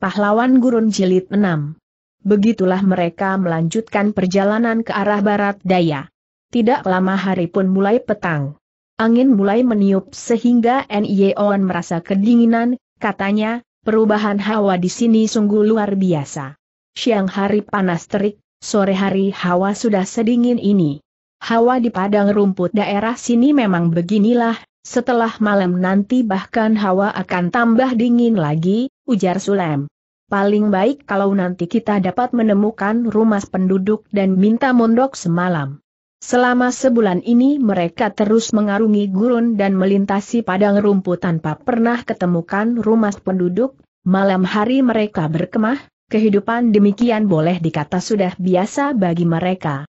Pahlawan Gurun Jilid 6. Begitulah mereka melanjutkan perjalanan ke arah barat daya. Tidak lama hari pun mulai petang. Angin mulai meniup sehingga Nyeon e merasa kedinginan, katanya, perubahan hawa di sini sungguh luar biasa. Siang hari panas terik, sore hari hawa sudah sedingin ini. Hawa di padang rumput daerah sini memang beginilah, setelah malam nanti bahkan hawa akan tambah dingin lagi, ujar Sulem. Paling baik kalau nanti kita dapat menemukan rumah penduduk dan minta mondok semalam. Selama sebulan ini mereka terus mengarungi gurun dan melintasi padang rumput tanpa pernah ketemukan rumah penduduk, malam hari mereka berkemah, kehidupan demikian boleh dikata sudah biasa bagi mereka.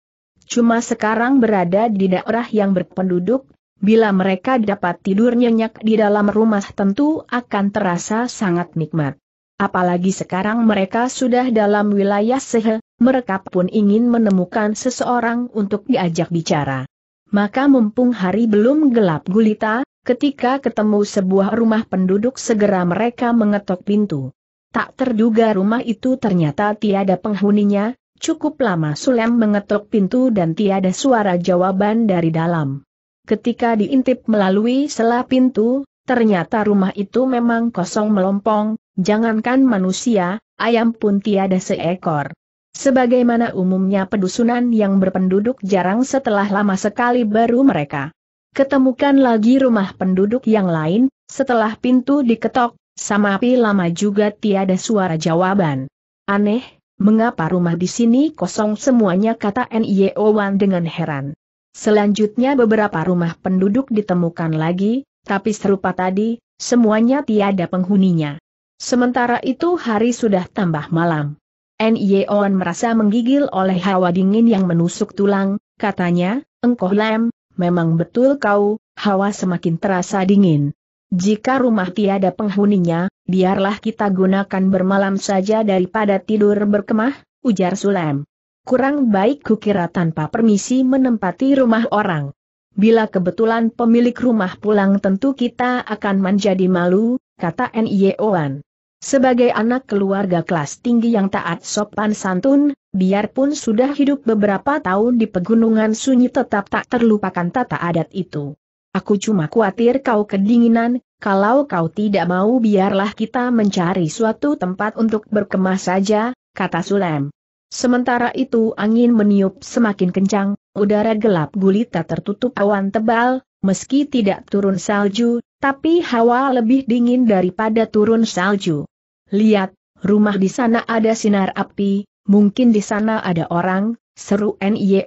Cuma sekarang berada di daerah yang berpenduduk, Bila mereka dapat tidur nyenyak di dalam rumah tentu akan terasa sangat nikmat. Apalagi sekarang mereka sudah dalam wilayah Sehe, mereka pun ingin menemukan seseorang untuk diajak bicara. Maka mumpung hari belum gelap gulita, ketika ketemu sebuah rumah penduduk segera mereka mengetok pintu. Tak terduga rumah itu ternyata tiada penghuninya, cukup lama Sulem mengetok pintu dan tiada suara jawaban dari dalam. Ketika diintip melalui sela pintu, ternyata rumah itu memang kosong melompong, jangankan manusia, ayam pun tiada seekor. Sebagaimana umumnya pedusunan yang berpenduduk jarang setelah lama sekali baru mereka ketemukan lagi rumah penduduk yang lain, setelah pintu diketok, sama api lama juga tiada suara jawaban. Aneh, mengapa rumah di sini kosong semuanya kata Nio Wan dengan heran. Selanjutnya beberapa rumah penduduk ditemukan lagi, tapi serupa tadi, semuanya tiada penghuninya. Sementara itu hari sudah tambah malam. Nyeon merasa menggigil oleh hawa dingin yang menusuk tulang, katanya, engkau lem, memang betul kau, hawa semakin terasa dingin. Jika rumah tiada penghuninya, biarlah kita gunakan bermalam saja daripada tidur berkemah, ujar Sulem kurang baik kukira tanpa permisi menempati rumah orang. Bila kebetulan pemilik rumah pulang tentu kita akan menjadi malu, kata N.I.O.an. Sebagai anak keluarga kelas tinggi yang taat sopan santun, biarpun sudah hidup beberapa tahun di pegunungan sunyi tetap tak terlupakan tata adat itu. Aku cuma khawatir kau kedinginan, kalau kau tidak mau biarlah kita mencari suatu tempat untuk berkemah saja, kata Sulem. Sementara itu angin meniup semakin kencang, udara gelap gulita tertutup awan tebal, meski tidak turun salju, tapi hawa lebih dingin daripada turun salju. Lihat, rumah di sana ada sinar api, mungkin di sana ada orang, seru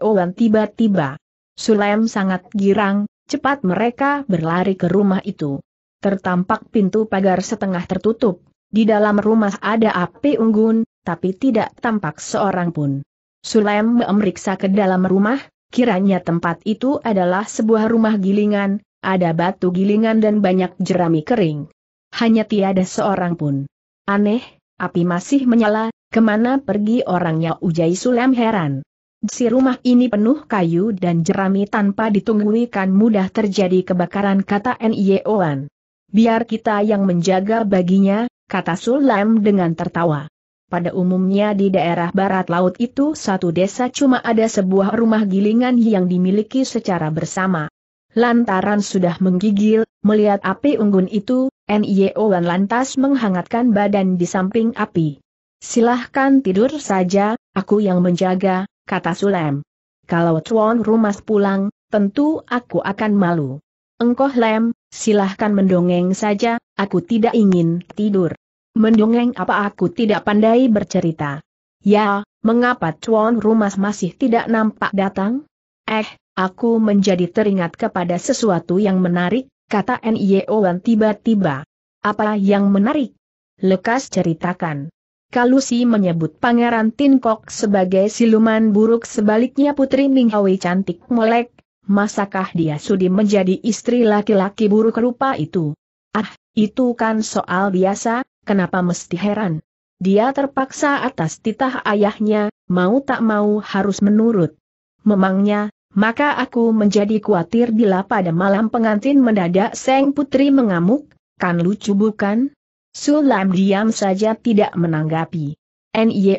Wan tiba-tiba. Sulaim sangat girang, cepat mereka berlari ke rumah itu. Tertampak pintu pagar setengah tertutup, di dalam rumah ada api unggun, tapi tidak tampak seorang pun. Sulaim memeriksa ke dalam rumah, kiranya tempat itu adalah sebuah rumah gilingan, ada batu gilingan dan banyak jerami kering. Hanya tiada seorang pun. Aneh, api masih menyala, kemana pergi orangnya ujai Sulaim heran. Si rumah ini penuh kayu dan jerami tanpa ditunggui kan mudah terjadi kebakaran kata Nyeoan. Biar kita yang menjaga baginya, kata Sulaim dengan tertawa. Pada umumnya di daerah barat laut itu satu desa cuma ada sebuah rumah gilingan yang dimiliki secara bersama. Lantaran sudah menggigil, melihat api unggun itu, NIO Wan lantas menghangatkan badan di samping api. Silahkan tidur saja, aku yang menjaga, kata Sulem. Kalau tuan rumah pulang, tentu aku akan malu. Engkoh lem, silahkan mendongeng saja, aku tidak ingin tidur. Mendongeng apa aku tidak pandai bercerita? Ya, mengapa Tuan Rumas masih tidak nampak datang? Eh, aku menjadi teringat kepada sesuatu yang menarik, kata Wan tiba-tiba. Apa yang menarik? Lekas ceritakan. Kalusi menyebut Pangeran Tinkok sebagai siluman buruk sebaliknya Putri Minghawi cantik melek, masakah dia sudi menjadi istri laki-laki buruk rupa itu? Ah, itu kan soal biasa, kenapa mesti heran? Dia terpaksa atas titah ayahnya, mau tak mau harus menurut. Memangnya, maka aku menjadi khawatir bila pada malam pengantin mendadak Seng Putri mengamuk, kan lucu bukan? Sulam diam saja tidak menanggapi.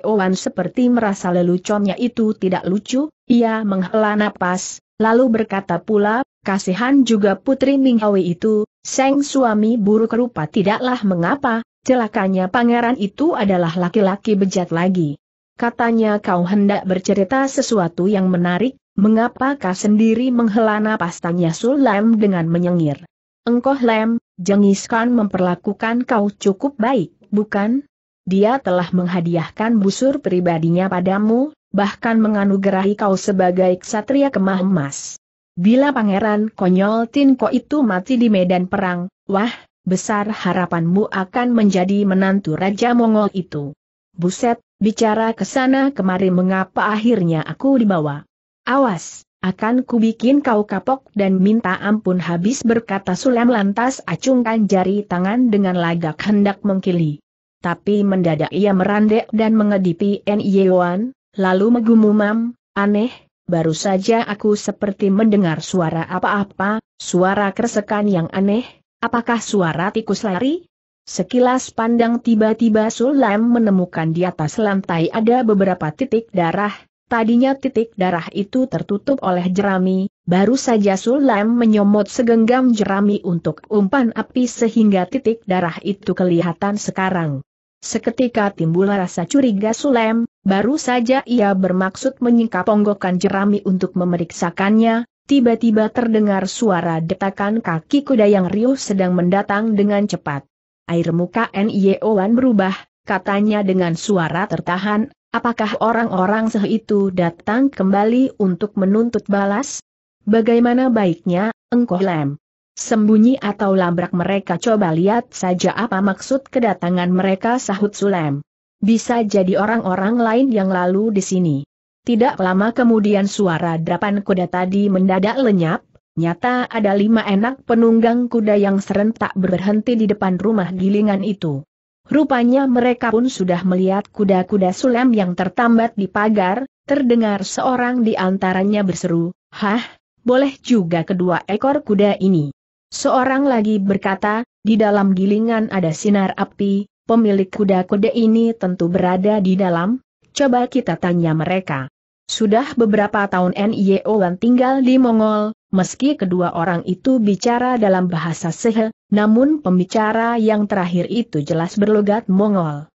Wan seperti merasa leluconnya itu tidak lucu, ia menghela napas, lalu berkata pula, kasihan juga Putri Minghawi itu, Seng suami buruk rupa tidaklah mengapa, celakanya pangeran itu adalah laki-laki bejat lagi. Katanya kau hendak bercerita sesuatu yang menarik, mengapa kau sendiri menghela napas tanya Sulam dengan menyengir. Engkoh Lem, Jengis Khan memperlakukan kau cukup baik, bukan? Dia telah menghadiahkan busur pribadinya padamu, bahkan menganugerahi kau sebagai ksatria kemah emas. Bila pangeran konyol Tinko itu mati di medan perang, wah, besar harapanmu akan menjadi menantu Raja Mongol itu. Buset, bicara ke sana kemari mengapa akhirnya aku dibawa. Awas, akan kubikin kau kapok dan minta ampun habis berkata Sulam lantas acungkan jari tangan dengan lagak hendak mengkili. Tapi mendadak ia merandek dan mengedipi N.Y.Wan, lalu menggumam, aneh, baru saja aku seperti mendengar suara apa-apa, suara kersekan yang aneh, Apakah suara tikus lari? Sekilas pandang tiba-tiba Sulaim menemukan di atas lantai ada beberapa titik darah, tadinya titik darah itu tertutup oleh jerami, baru saja Sulaim menyomot segenggam jerami untuk umpan api sehingga titik darah itu kelihatan sekarang. Seketika timbul rasa curiga Sulaim, baru saja ia bermaksud menyingkap onggokan jerami untuk memeriksakannya, tiba-tiba terdengar suara detakan kaki kuda yang riuh sedang mendatang dengan cepat. Air muka N.I.O.Wan e berubah, katanya dengan suara tertahan, apakah orang-orang itu datang kembali untuk menuntut balas? Bagaimana baiknya, engkau lem? Sembunyi atau labrak mereka coba lihat saja apa maksud kedatangan mereka sahut Sulem. Bisa jadi orang-orang lain yang lalu di sini. Tidak lama kemudian suara drapan kuda tadi mendadak lenyap, nyata ada lima enak penunggang kuda yang serentak berhenti di depan rumah gilingan itu. Rupanya mereka pun sudah melihat kuda-kuda sulam yang tertambat di pagar, terdengar seorang di antaranya berseru, Hah, boleh juga kedua ekor kuda ini. Seorang lagi berkata, di dalam gilingan ada sinar api, pemilik kuda-kuda ini tentu berada di dalam, coba kita tanya mereka. Sudah beberapa tahun Wan tinggal di Mongol, meski kedua orang itu bicara dalam bahasa Sehe, namun pembicara yang terakhir itu jelas berlogat Mongol.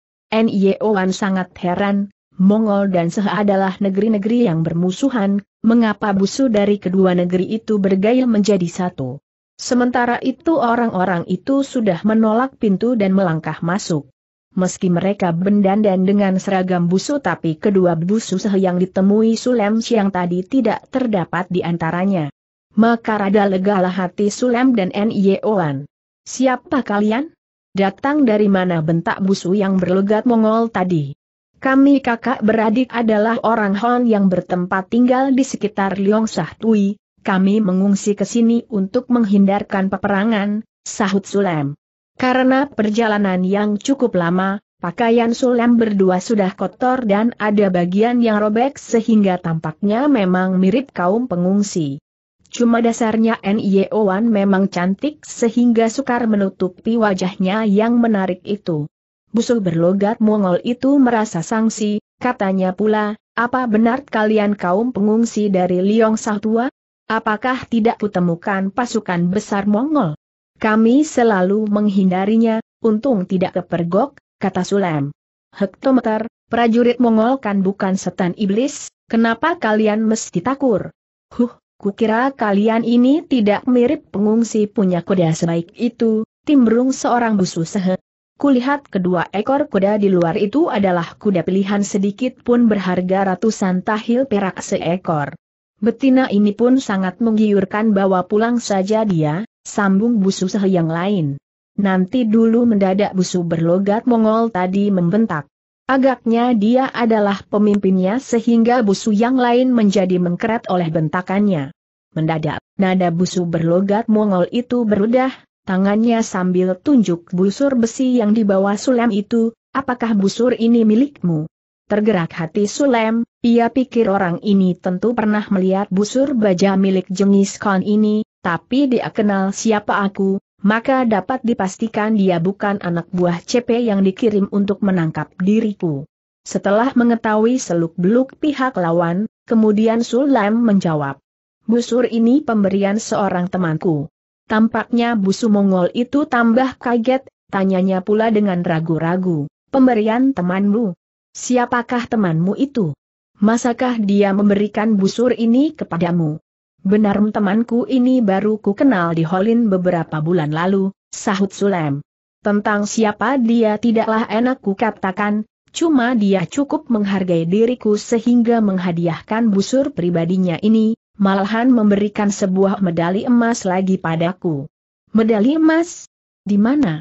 Wan sangat heran, Mongol dan Sehe adalah negeri-negeri yang bermusuhan, mengapa busu dari kedua negeri itu bergaya menjadi satu. Sementara itu orang-orang itu sudah menolak pintu dan melangkah masuk. Meski mereka bendandan dengan seragam busu tapi kedua busu yang ditemui Sulem Siang tadi tidak terdapat di antaranya. Maka rada legalah hati Sulem dan N.I.O.an. Siapa kalian? Datang dari mana bentak busu yang berlegat Mongol tadi? Kami kakak beradik adalah orang Hon yang bertempat tinggal di sekitar Sah Tui, kami mengungsi ke sini untuk menghindarkan peperangan, sahut Sulem. Karena perjalanan yang cukup lama, Pakaian sulam berdua sudah kotor dan ada bagian yang robek sehingga tampaknya memang mirip kaum pengungsi. Cuma dasarnya Wan memang cantik sehingga sukar menutupi wajahnya yang menarik itu. Busuh berlogat Mongol itu merasa sangsi, katanya pula, apa benar kalian kaum pengungsi dari Liong Sahtua? Apakah tidak kutemukan pasukan besar Mongol? Kami selalu menghindarinya, untung tidak kepergok, kata Sulem. Hektometer, prajurit Mongol kan bukan setan iblis, kenapa kalian mesti takur? Huh, kukira kalian ini tidak mirip pengungsi punya kuda sebaik itu, timbrung seorang busu sehe. Kulihat kedua ekor kuda di luar itu adalah kuda pilihan sedikit pun berharga ratusan tahil perak seekor. Betina ini pun sangat menggiurkan bawa pulang saja dia, sambung busu yang lain. Nanti dulu mendadak busu berlogat Mongol tadi membentak. Agaknya dia adalah pemimpinnya sehingga busu yang lain menjadi mengkeret oleh bentakannya. Mendadak, nada busu berlogat Mongol itu berudah, tangannya sambil tunjuk busur besi yang dibawa Sulem itu, apakah busur ini milikmu? Tergerak hati Sulem, ia pikir orang ini tentu pernah melihat busur baja milik Jengis Khan ini, tapi dia kenal siapa aku, maka dapat dipastikan dia bukan anak buah CP yang dikirim untuk menangkap diriku. Setelah mengetahui seluk-beluk pihak lawan, kemudian Sulaim menjawab. Busur ini pemberian seorang temanku. Tampaknya busu Mongol itu tambah kaget, tanyanya pula dengan ragu-ragu. Pemberian temanmu? Siapakah temanmu itu? Masakah dia memberikan busur ini kepadamu? Benar temanku ini baru ku kenal di Holin beberapa bulan lalu, sahut Sulem. Tentang siapa dia tidaklah enak ku katakan, cuma dia cukup menghargai diriku sehingga menghadiahkan busur pribadinya ini, malahan memberikan sebuah medali emas lagi padaku. Medali emas? Di mana?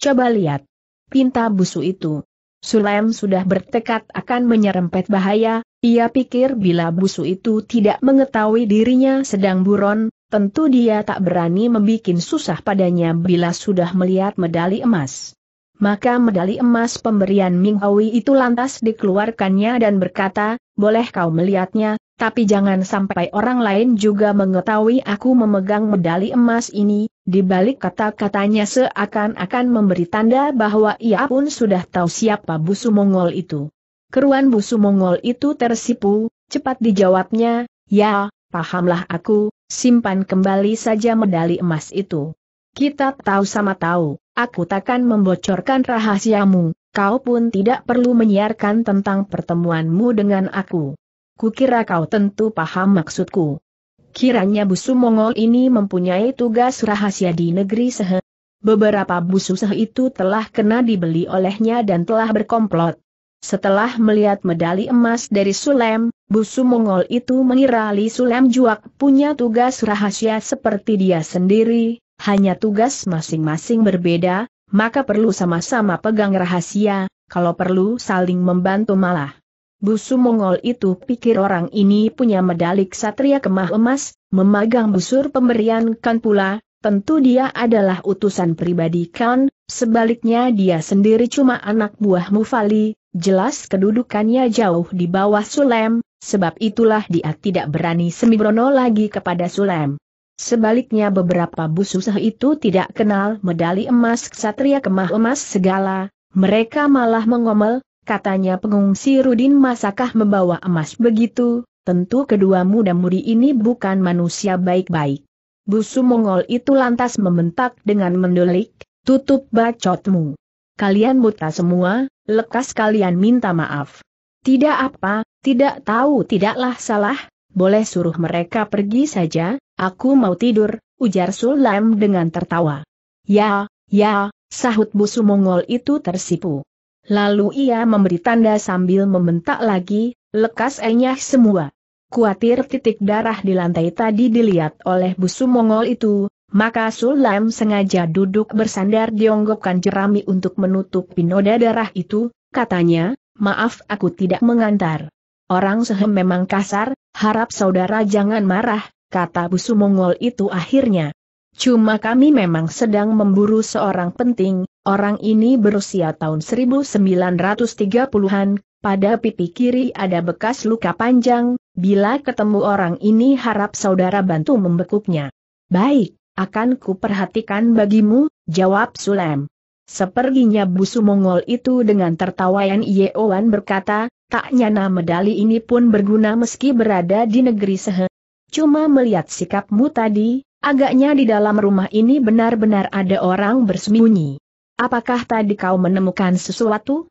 Coba lihat. Pinta busu itu. Sulem sudah bertekad akan menyerempet bahaya, ia pikir bila busu itu tidak mengetahui dirinya sedang buron, tentu dia tak berani membuat susah padanya bila sudah melihat medali emas. Maka medali emas pemberian Ming Hawi itu lantas dikeluarkannya dan berkata, boleh kau melihatnya, tapi jangan sampai orang lain juga mengetahui aku memegang medali emas ini, di balik kata-katanya seakan-akan memberi tanda bahwa ia pun sudah tahu siapa busu Mongol itu. Keruan busu Mongol itu tersipu, cepat dijawabnya, ya, pahamlah aku, simpan kembali saja medali emas itu. Kita tahu sama tahu, aku takkan membocorkan rahasiamu, kau pun tidak perlu menyiarkan tentang pertemuanmu dengan aku kukira kau tentu paham maksudku. Kiranya busu Mongol ini mempunyai tugas rahasia di negeri Sehe. Beberapa busu Sehe itu telah kena dibeli olehnya dan telah berkomplot. Setelah melihat medali emas dari Sulem, busu Mongol itu mengira Li Sulem Juak punya tugas rahasia seperti dia sendiri, hanya tugas masing-masing berbeda, maka perlu sama-sama pegang rahasia, kalau perlu saling membantu malah. Busu Mongol itu pikir orang ini punya medali ksatria kemah emas, memegang busur pemberian kan pula, tentu dia adalah utusan pribadi kan, sebaliknya dia sendiri cuma anak buah Mufali, jelas kedudukannya jauh di bawah Sulem, sebab itulah dia tidak berani semibrono lagi kepada Sulem. Sebaliknya beberapa busu bususah itu tidak kenal medali emas ksatria kemah emas segala, mereka malah mengomel, katanya pengungsi Rudin masakah membawa emas begitu, tentu kedua muda-mudi ini bukan manusia baik-baik. Busu Mongol itu lantas membentak dengan mendelik, tutup bacotmu. Kalian buta semua, lekas kalian minta maaf. Tidak apa, tidak tahu tidaklah salah, boleh suruh mereka pergi saja, aku mau tidur, ujar Sulam dengan tertawa. Ya, ya, sahut busu Mongol itu tersipu. Lalu ia memberi tanda sambil membentak lagi, lekas enyah semua. Kuatir titik darah di lantai tadi dilihat oleh busu Mongol itu, maka Sulam sengaja duduk bersandar dionggokkan jerami untuk menutup pinoda darah itu, katanya, maaf aku tidak mengantar. Orang sehem memang kasar, harap saudara jangan marah, kata busu Mongol itu akhirnya. Cuma kami memang sedang memburu seorang penting, Orang ini berusia tahun 1930-an, pada pipi kiri ada bekas luka panjang, bila ketemu orang ini harap saudara bantu membekuknya. Baik, akan kuperhatikan bagimu, jawab Sulem. Seperginya busu Mongol itu dengan tertawaan Yeowan berkata, tak nyana medali ini pun berguna meski berada di negeri sehe. Cuma melihat sikapmu tadi, Agaknya di dalam rumah ini benar-benar ada orang bersembunyi. Apakah tadi kau menemukan sesuatu?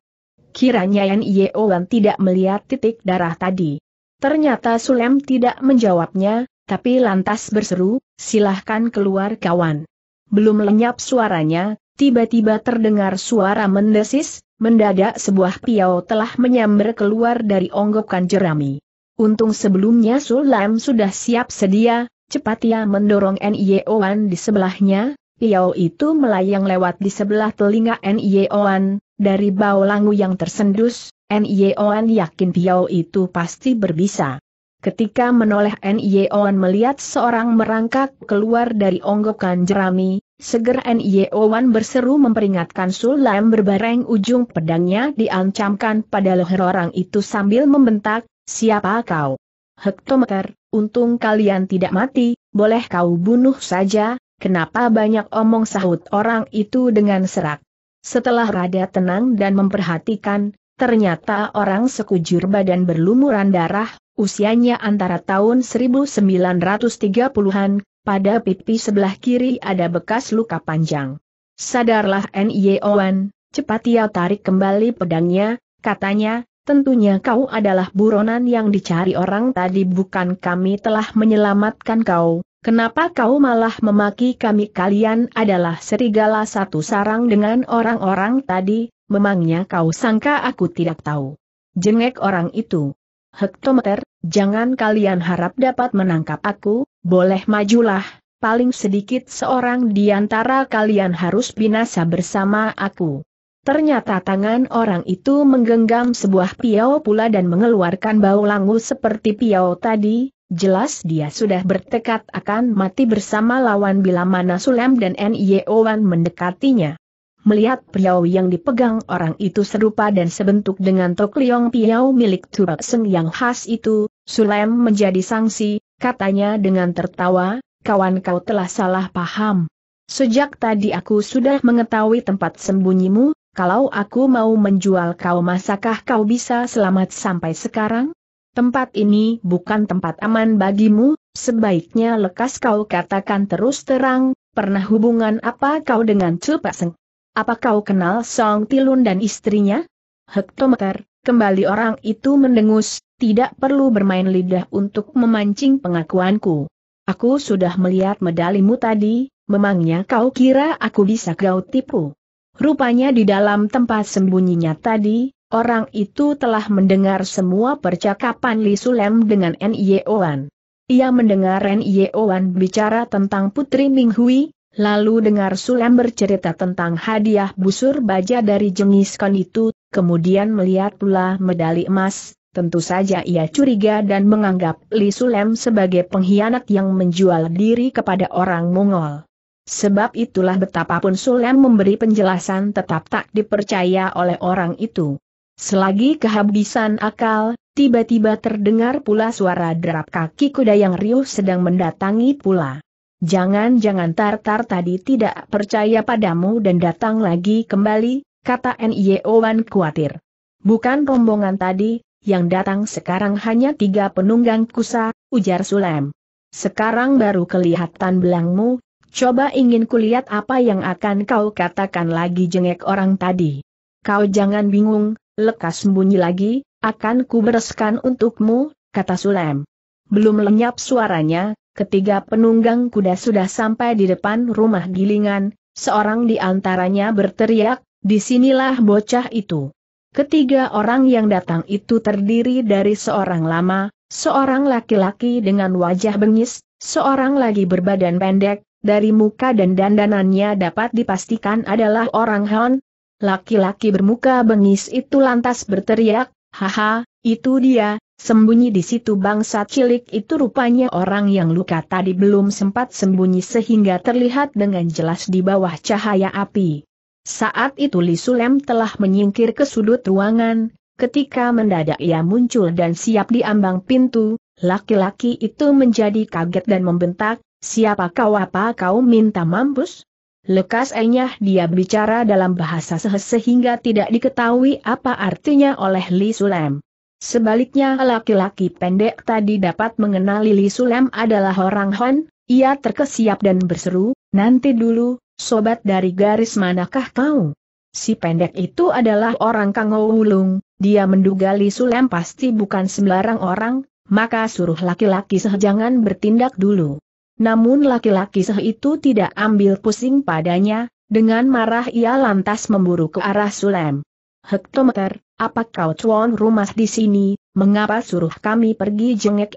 Kiranya Yan Yeowan tidak melihat titik darah tadi. Ternyata Sulem tidak menjawabnya, tapi lantas berseru, silahkan keluar kawan. Belum lenyap suaranya, tiba-tiba terdengar suara mendesis, mendadak sebuah piau telah menyambar keluar dari onggokan jerami. Untung sebelumnya Sulem sudah siap sedia, cepat ia mendorong Nieoan di sebelahnya, Piau itu melayang lewat di sebelah telinga N.I.O.An, dari bau langu yang tersendus, N.I.O.An yakin Piau itu pasti berbisa. Ketika menoleh N.I.O.An melihat seorang merangkak keluar dari onggokan jerami, segera N.I.O.An berseru memperingatkan Sulam berbareng ujung pedangnya diancamkan pada leher orang itu sambil membentak, siapa kau? Hektometer, untung kalian tidak mati, boleh kau bunuh saja, Kenapa banyak omong sahut orang itu dengan serak? Setelah rada tenang dan memperhatikan, ternyata orang sekujur badan berlumuran darah, usianya antara tahun 1930-an, pada pipi sebelah kiri ada bekas luka panjang. Sadarlah N.Y.O.N., cepat ia tarik kembali pedangnya, katanya, Tentunya kau adalah buronan yang dicari orang tadi bukan kami telah menyelamatkan kau, Kenapa kau malah memaki kami kalian adalah serigala satu sarang dengan orang-orang tadi, memangnya kau sangka aku tidak tahu. Jengek orang itu. Hektometer, jangan kalian harap dapat menangkap aku, boleh majulah, paling sedikit seorang di antara kalian harus binasa bersama aku. Ternyata tangan orang itu menggenggam sebuah piau pula dan mengeluarkan bau langu seperti piau tadi, Jelas dia sudah bertekad akan mati bersama lawan bila mana Sulem dan N.Y.O.Wan mendekatinya. Melihat priau yang dipegang orang itu serupa dan sebentuk dengan tok liong piau milik Turok Seng yang khas itu, Sulem menjadi sangsi, katanya dengan tertawa, kawan kau telah salah paham. Sejak tadi aku sudah mengetahui tempat sembunyimu, kalau aku mau menjual kau masakah kau bisa selamat sampai sekarang? tempat ini bukan tempat aman bagimu, sebaiknya lekas kau katakan terus terang, pernah hubungan apa kau dengan Seng? Apa kau kenal Song Tilun dan istrinya? Hektometer, kembali orang itu mendengus, tidak perlu bermain lidah untuk memancing pengakuanku. Aku sudah melihat medalimu tadi, memangnya kau kira aku bisa kau tipu? Rupanya di dalam tempat sembunyinya tadi, Orang itu telah mendengar semua percakapan Li Sulem dengan N.Y.O.An. Ia mendengar N.Y.O.An bicara tentang Putri Ming Hui, lalu dengar Sulem bercerita tentang hadiah busur baja dari jenis kon itu, kemudian melihat pula medali emas, Tentu saja ia curiga dan menganggap Li Sulem sebagai pengkhianat yang menjual diri kepada orang Mongol. Sebab itulah betapapun Sulem memberi penjelasan tetap tak dipercaya oleh orang itu. Selagi kehabisan akal, tiba-tiba terdengar pula suara derap kaki kuda yang riuh sedang mendatangi pula. Jangan-jangan Tartar tadi tidak percaya padamu dan datang lagi kembali, kata e Wan khawatir. Bukan rombongan tadi, yang datang sekarang hanya tiga penunggang kusa, ujar Sulem. Sekarang baru kelihatan belangmu, coba ingin kulihat apa yang akan kau katakan lagi jengek orang tadi. Kau jangan bingung, lekas bunyi lagi, akan ku bereskan untukmu, kata Sulem. Belum lenyap suaranya, ketiga penunggang kuda sudah sampai di depan rumah gilingan, seorang di antaranya berteriak, disinilah bocah itu. Ketiga orang yang datang itu terdiri dari seorang lama, seorang laki-laki dengan wajah bengis, seorang lagi berbadan pendek, dari muka dan dandanannya dapat dipastikan adalah orang Han, Laki-laki bermuka bengis itu lantas berteriak, haha, itu dia, sembunyi di situ bangsa cilik itu rupanya orang yang luka tadi belum sempat sembunyi sehingga terlihat dengan jelas di bawah cahaya api. Saat itu Li Sulem telah menyingkir ke sudut ruangan, ketika mendadak ia muncul dan siap di ambang pintu, laki-laki itu menjadi kaget dan membentak, siapa kau apa kau minta mampus? Lekas enyah dia bicara dalam bahasa sehes sehingga tidak diketahui apa artinya oleh Li Sulam. Sebaliknya laki-laki pendek tadi dapat mengenali Li Sulam adalah orang Hon, ia terkesiap dan berseru, nanti dulu, sobat dari garis manakah kau? Si pendek itu adalah orang Kang Wulung, dia menduga Li Sulam pasti bukan sembarang orang, maka suruh laki-laki sehejangan bertindak dulu. Namun laki-laki seh itu tidak ambil pusing padanya, dengan marah ia lantas memburu ke arah Sulem. Hektometer, apa kau cuan rumah di sini, mengapa suruh kami pergi jengek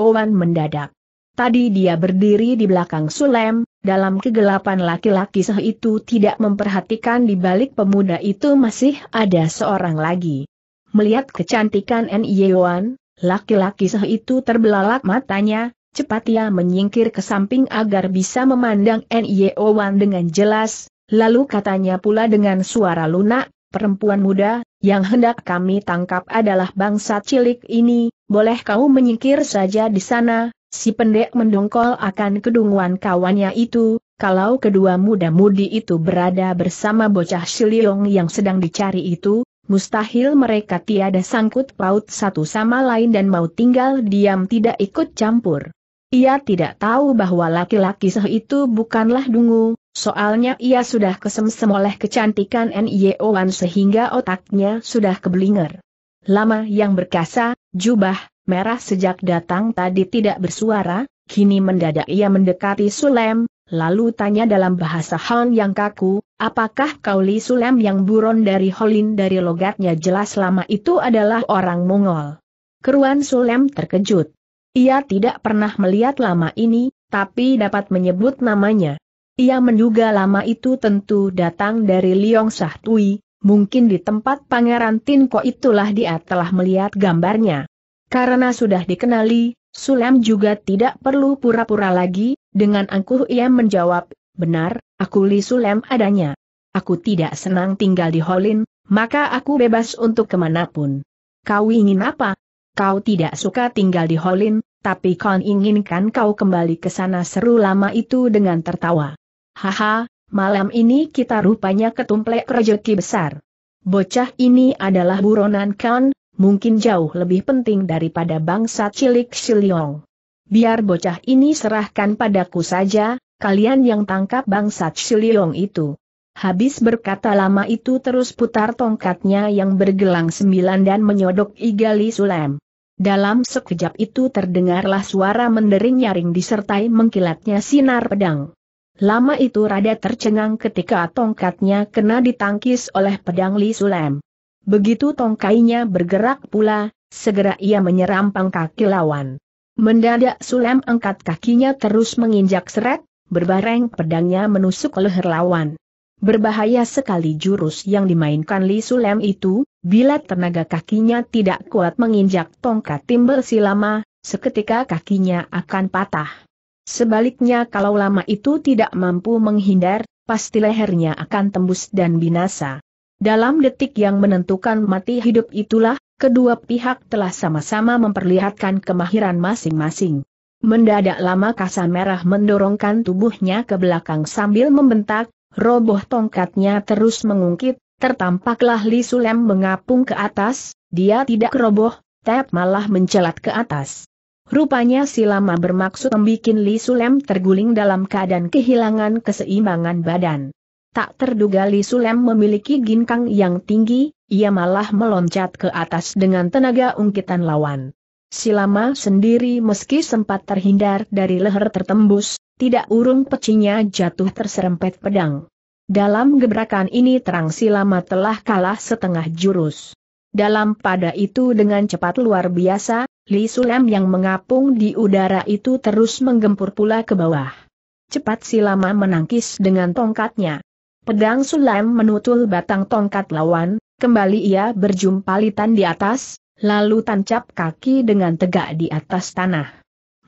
Wan mendadak? Tadi dia berdiri di belakang Sulem, dalam kegelapan laki-laki seh itu tidak memperhatikan di balik pemuda itu masih ada seorang lagi. Melihat kecantikan Wan, laki-laki seh itu terbelalak matanya, cepat ia menyingkir ke samping agar bisa memandang Nio Wan dengan jelas, lalu katanya pula dengan suara lunak, perempuan muda, yang hendak kami tangkap adalah bangsa cilik ini, boleh kau menyingkir saja di sana, si pendek mendongkol akan kedunguan kawannya itu, kalau kedua muda-mudi itu berada bersama bocah Siliong yang sedang dicari itu, mustahil mereka tiada sangkut paut satu sama lain dan mau tinggal diam tidak ikut campur. Ia tidak tahu bahwa laki-laki seh itu bukanlah dungu, soalnya ia sudah kesemsem oleh kecantikan N.Y.O.Wan sehingga otaknya sudah keblinger. Lama yang berkasa, jubah, merah sejak datang tadi tidak bersuara, kini mendadak ia mendekati Sulem, lalu tanya dalam bahasa Han yang kaku, apakah kau li Sulem yang buron dari Holin dari logatnya jelas lama itu adalah orang Mongol. Keruan Sulem terkejut. Ia tidak pernah melihat lama ini, tapi dapat menyebut namanya. Ia menduga lama itu tentu datang dari Liong Tui, mungkin di tempat Pangeran Tinko itulah dia telah melihat gambarnya. Karena sudah dikenali, Sulam juga tidak perlu pura-pura lagi, dengan angkuh ia menjawab, benar, aku Li Sulam adanya. Aku tidak senang tinggal di Holin, maka aku bebas untuk kemanapun. Kau ingin apa? kau tidak suka tinggal di Holin, tapi kau inginkan kau kembali ke sana seru lama itu dengan tertawa. Haha, malam ini kita rupanya ketumplek rezeki besar. Bocah ini adalah buronan kan, mungkin jauh lebih penting daripada bangsa cilik Siliong. Biar bocah ini serahkan padaku saja, kalian yang tangkap bangsa Siliong itu. Habis berkata lama itu terus putar tongkatnya yang bergelang sembilan dan menyodok Igali Sulem. Dalam sekejap itu terdengarlah suara mendering-nyaring disertai mengkilatnya sinar pedang. Lama itu Rada tercengang ketika tongkatnya kena ditangkis oleh pedang Li Sulem. Begitu tongkainya bergerak pula, segera ia menyerampang kaki lawan. Mendadak Sulem angkat kakinya terus menginjak seret, berbareng pedangnya menusuk leher lawan. Berbahaya sekali jurus yang dimainkan Li Sulem itu, bila tenaga kakinya tidak kuat menginjak tongkat timbel silama, seketika kakinya akan patah. Sebaliknya kalau lama itu tidak mampu menghindar, pasti lehernya akan tembus dan binasa. Dalam detik yang menentukan mati hidup itulah, kedua pihak telah sama-sama memperlihatkan kemahiran masing-masing. Mendadak lama kasa merah mendorongkan tubuhnya ke belakang sambil membentak, roboh tongkatnya terus mengungkit, tertampaklah Li Sulem mengapung ke atas, dia tidak roboh, Tep malah mencelat ke atas. Rupanya si lama bermaksud membuat Li Sulem terguling dalam keadaan kehilangan keseimbangan badan. Tak terduga Li Sulem memiliki ginkang yang tinggi, ia malah meloncat ke atas dengan tenaga ungkitan lawan. Si lama sendiri meski sempat terhindar dari leher tertembus, tidak urung pecinya jatuh terserempet pedang. Dalam gebrakan ini terang silama telah kalah setengah jurus. Dalam pada itu dengan cepat luar biasa, Li Sulam yang mengapung di udara itu terus menggempur pula ke bawah. Cepat silama menangkis dengan tongkatnya. Pedang Sulam menutul batang tongkat lawan, kembali ia berjumpa litan di atas, lalu tancap kaki dengan tegak di atas tanah.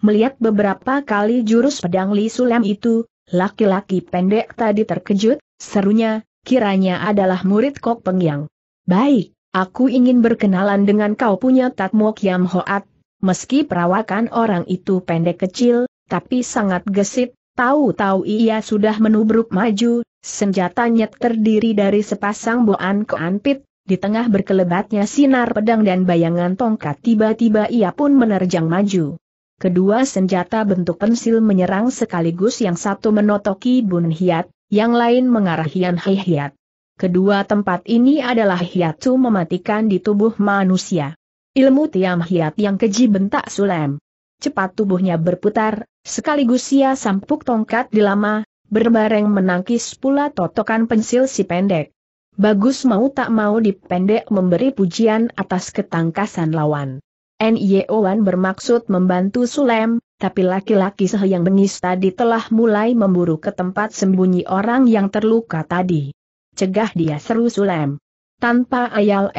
Melihat beberapa kali jurus pedang Li Sulem itu, laki-laki pendek tadi terkejut, serunya, kiranya adalah murid Kok Pengyang. Baik, aku ingin berkenalan dengan kau punya Tatmo Kiam Hoat. Meski perawakan orang itu pendek kecil, tapi sangat gesit, tahu-tahu ia sudah menubruk maju, senjatanya terdiri dari sepasang boan keanpit, di tengah berkelebatnya sinar pedang dan bayangan tongkat tiba-tiba ia pun menerjang maju. Kedua senjata bentuk pensil menyerang sekaligus yang satu menotoki Bun Hiat, yang lain mengarah Hian Hai Hiat. Kedua tempat ini adalah Hiatu mematikan di tubuh manusia. Ilmu Tiam Hiat yang keji bentak Sulem. Cepat tubuhnya berputar, sekaligus ia sampuk tongkat di lama, berbareng menangkis pula totokan pensil si pendek. Bagus mau tak mau dipendek memberi pujian atas ketangkasan lawan. Wan bermaksud membantu Sulem, tapi laki-laki seh yang bengis tadi telah mulai memburu ke tempat sembunyi orang yang terluka tadi. Cegah dia seru Sulem. Tanpa ayal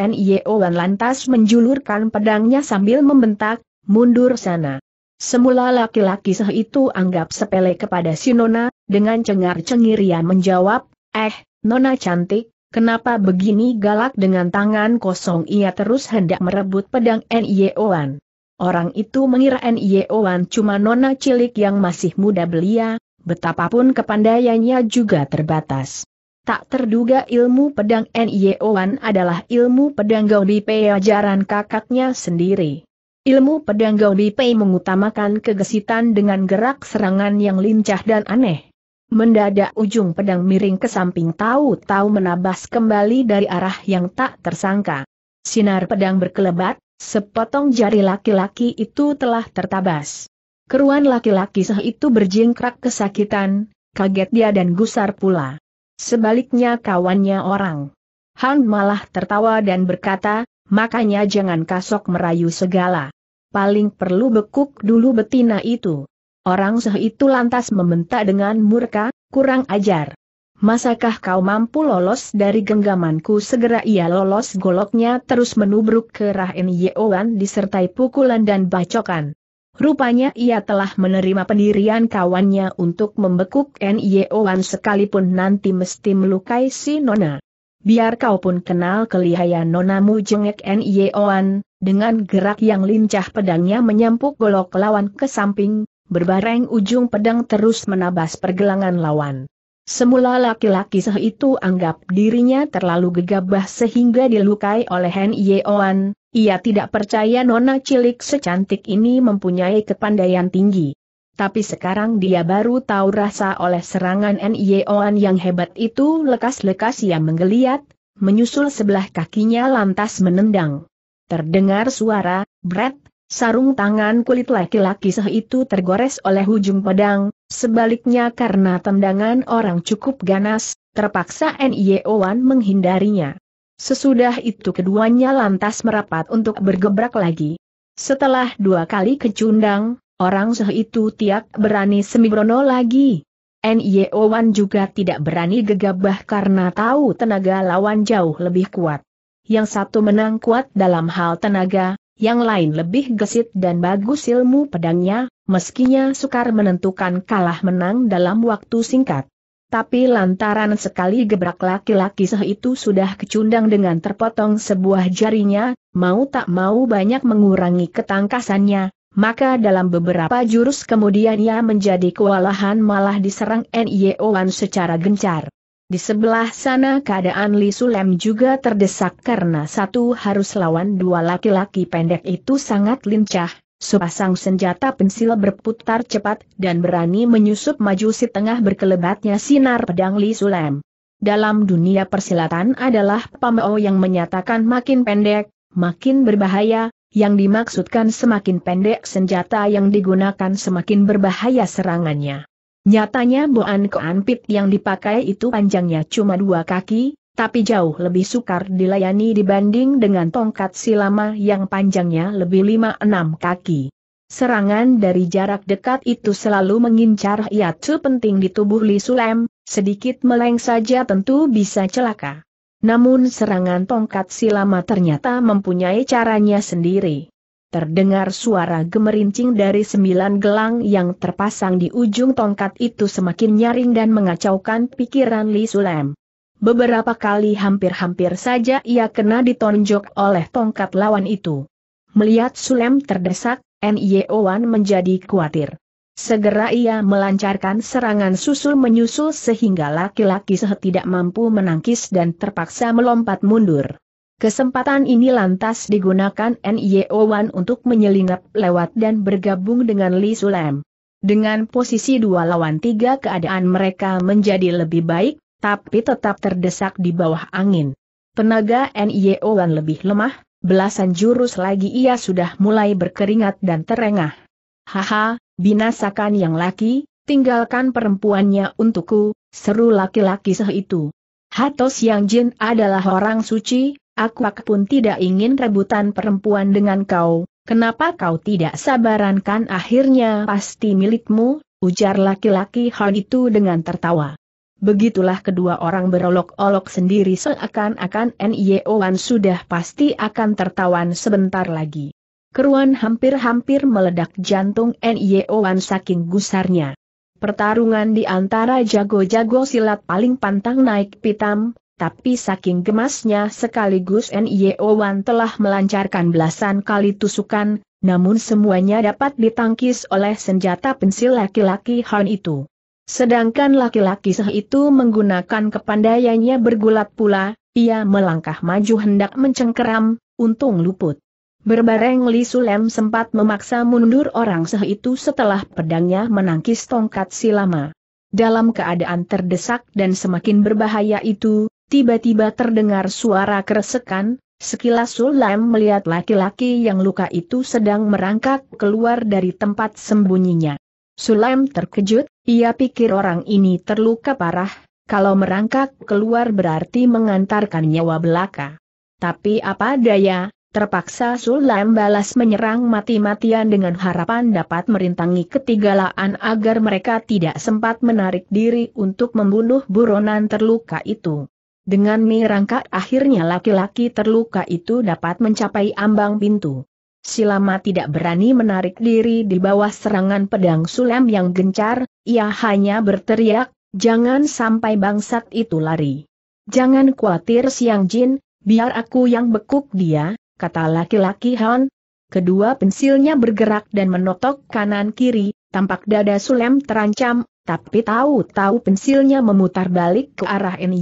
Wan lantas menjulurkan pedangnya sambil membentak, mundur sana. Semula laki-laki seh itu anggap sepele kepada si Nona, dengan cengar-cengir ia menjawab, eh, Nona cantik, Kenapa begini galak dengan tangan kosong ia terus hendak merebut pedang N.Y.O.An. Orang itu mengira N.Y.O.An cuma nona cilik yang masih muda belia, betapapun kepandaiannya juga terbatas. Tak terduga ilmu pedang N.Y.O.An adalah ilmu pedang Gaudi Pei ajaran kakaknya sendiri. Ilmu pedang Gaudi Pei mengutamakan kegesitan dengan gerak serangan yang lincah dan aneh. Mendadak ujung pedang miring ke samping tahu-tahu menabas kembali dari arah yang tak tersangka. Sinar pedang berkelebat, sepotong jari laki-laki itu telah tertabas. Keruan laki-laki seh itu berjingkrak kesakitan, kaget dia dan gusar pula. Sebaliknya kawannya orang. Han malah tertawa dan berkata, makanya jangan kasok merayu segala. Paling perlu bekuk dulu betina itu. Orang seh itu lantas membentak dengan murka, kurang ajar. Masakah kau mampu lolos dari genggamanku? Segera ia lolos goloknya terus menubruk ke Rah Yeowan disertai pukulan dan bacokan. Rupanya ia telah menerima pendirian kawannya untuk membekuk Yeowan sekalipun nanti mesti melukai si Nona. Biar kau pun kenal kelihayan nonamu jengek Yeowan, dengan gerak yang lincah pedangnya menyampuk golok lawan ke samping, berbareng ujung pedang terus menabas pergelangan lawan. Semula laki-laki seh itu anggap dirinya terlalu gegabah sehingga dilukai oleh Hen Yeoan, ia tidak percaya nona cilik secantik ini mempunyai kepandaian tinggi. Tapi sekarang dia baru tahu rasa oleh serangan Nyeoan Yeoan yang hebat itu lekas-lekas ia menggeliat, menyusul sebelah kakinya lantas menendang. Terdengar suara, bret, Sarung tangan kulit laki-laki seh itu tergores oleh ujung pedang, sebaliknya karena tendangan orang cukup ganas, terpaksa e Wan menghindarinya. Sesudah itu keduanya lantas merapat untuk bergebrak lagi. Setelah dua kali kecundang, orang seh itu tiak berani semibrono lagi. E Wan juga tidak berani gegabah karena tahu tenaga lawan jauh lebih kuat. Yang satu menang kuat dalam hal tenaga, yang lain lebih gesit dan bagus ilmu pedangnya, meskinya sukar menentukan kalah menang dalam waktu singkat. Tapi lantaran sekali gebrak laki-laki seh itu sudah kecundang dengan terpotong sebuah jarinya, mau tak mau banyak mengurangi ketangkasannya, maka dalam beberapa jurus kemudian ia menjadi kewalahan malah diserang NIO secara gencar. Di sebelah sana keadaan Li Sulem juga terdesak karena satu harus lawan dua laki-laki pendek itu sangat lincah, sepasang senjata pensil berputar cepat dan berani menyusup maju si tengah berkelebatnya sinar pedang Li Sulem. Dalam dunia persilatan adalah pameo yang menyatakan makin pendek, makin berbahaya, yang dimaksudkan semakin pendek senjata yang digunakan semakin berbahaya serangannya. Nyatanya boan keanpit yang dipakai itu panjangnya cuma dua kaki, tapi jauh lebih sukar dilayani dibanding dengan tongkat silama yang panjangnya lebih lima enam kaki. Serangan dari jarak dekat itu selalu mengincar hiatsu penting di tubuh Li Sulem, sedikit meleng saja tentu bisa celaka. Namun serangan tongkat silama ternyata mempunyai caranya sendiri terdengar suara gemerincing dari sembilan gelang yang terpasang di ujung tongkat itu semakin nyaring dan mengacaukan pikiran Li Sulem. Beberapa kali hampir-hampir saja ia kena ditonjok oleh tongkat lawan itu. Melihat Sulem terdesak, Owan menjadi khawatir. Segera ia melancarkan serangan susul menyusul sehingga laki-laki seh tidak mampu menangkis dan terpaksa melompat mundur. Kesempatan ini lantas digunakan NIO Wan untuk menyelinap lewat dan bergabung dengan Li Sulem. Dengan posisi dua lawan tiga keadaan mereka menjadi lebih baik, tapi tetap terdesak di bawah angin. Tenaga NIO Wan lebih lemah, belasan jurus lagi ia sudah mulai berkeringat dan terengah. Haha, binasakan yang laki, tinggalkan perempuannya untukku, seru laki-laki itu. Hatos Yang Jin adalah orang suci, aku pun tidak ingin rebutan perempuan dengan kau, kenapa kau tidak sabarankan akhirnya pasti milikmu, ujar laki-laki hal itu dengan tertawa. Begitulah kedua orang berolok-olok sendiri seakan-akan N.Y.O.Wan sudah pasti akan tertawan sebentar lagi. Keruan hampir-hampir meledak jantung N.Y.O.Wan saking gusarnya. Pertarungan di antara jago-jago silat paling pantang naik pitam, tapi saking gemasnya sekaligus NIO Wan telah melancarkan belasan kali tusukan, namun semuanya dapat ditangkis oleh senjata pensil laki-laki Han itu. Sedangkan laki-laki seh itu menggunakan kepandaiannya bergulat pula, ia melangkah maju hendak mencengkeram, untung luput. Berbareng Li Sulem sempat memaksa mundur orang seh itu setelah pedangnya menangkis tongkat silama. Dalam keadaan terdesak dan semakin berbahaya itu, Tiba-tiba terdengar suara keresekan, sekilas Sulaim melihat laki-laki yang luka itu sedang merangkak keluar dari tempat sembunyinya. Sulaim terkejut, ia pikir orang ini terluka parah, kalau merangkak keluar berarti mengantarkan nyawa belaka. Tapi apa daya, terpaksa Sulaim balas menyerang mati-matian dengan harapan dapat merintangi ketigalaan agar mereka tidak sempat menarik diri untuk membunuh buronan terluka itu. Dengan rangka akhirnya laki-laki terluka itu dapat mencapai ambang pintu. Silama tidak berani menarik diri di bawah serangan pedang sulam yang gencar, ia hanya berteriak, jangan sampai bangsat itu lari. Jangan khawatir Siang Jin, biar aku yang bekuk dia, kata laki-laki Han. Kedua pensilnya bergerak dan menotok kanan-kiri, tampak dada sulam terancam, tapi tahu-tahu pensilnya memutar balik ke arah N.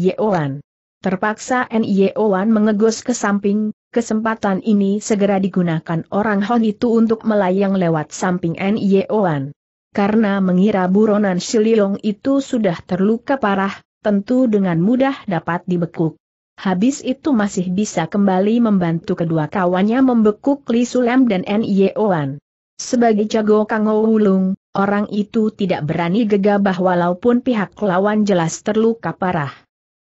Terpaksa Nyeoan mengegos ke samping, kesempatan ini segera digunakan orang Hon itu untuk melayang lewat samping Nyeoan. Karena mengira buronan Shiliong itu sudah terluka parah, tentu dengan mudah dapat dibekuk. Habis itu masih bisa kembali membantu kedua kawannya membekuk Li Sulam dan Nyeoan. Sebagai jago Kang Wulung, orang itu tidak berani gegabah walaupun pihak lawan jelas terluka parah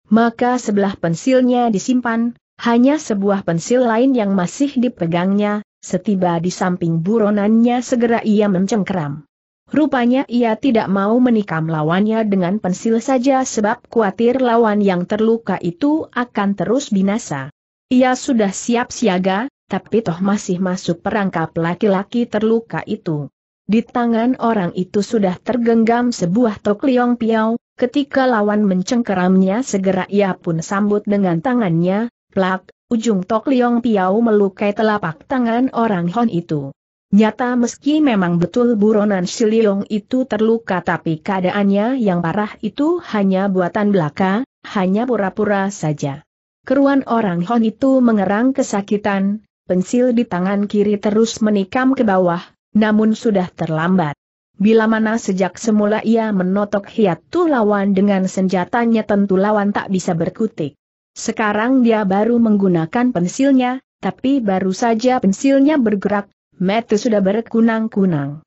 maka sebelah pensilnya disimpan, hanya sebuah pensil lain yang masih dipegangnya, setiba di samping buronannya segera ia mencengkeram. Rupanya ia tidak mau menikam lawannya dengan pensil saja sebab khawatir lawan yang terluka itu akan terus binasa. Ia sudah siap siaga, tapi toh masih masuk perangkap laki-laki terluka itu. Di tangan orang itu sudah tergenggam sebuah tokliong piau, Ketika lawan mencengkeramnya segera ia pun sambut dengan tangannya, plak, ujung tok liong piau melukai telapak tangan orang Hon itu. Nyata meski memang betul buronan si itu terluka tapi keadaannya yang parah itu hanya buatan belaka, hanya pura-pura saja. Keruan orang Hon itu mengerang kesakitan, pensil di tangan kiri terus menikam ke bawah, namun sudah terlambat. Bila mana sejak semula ia menotok hiatu lawan dengan senjatanya tentu lawan tak bisa berkutik. Sekarang dia baru menggunakan pensilnya, tapi baru saja pensilnya bergerak, mata sudah berkunang-kunang.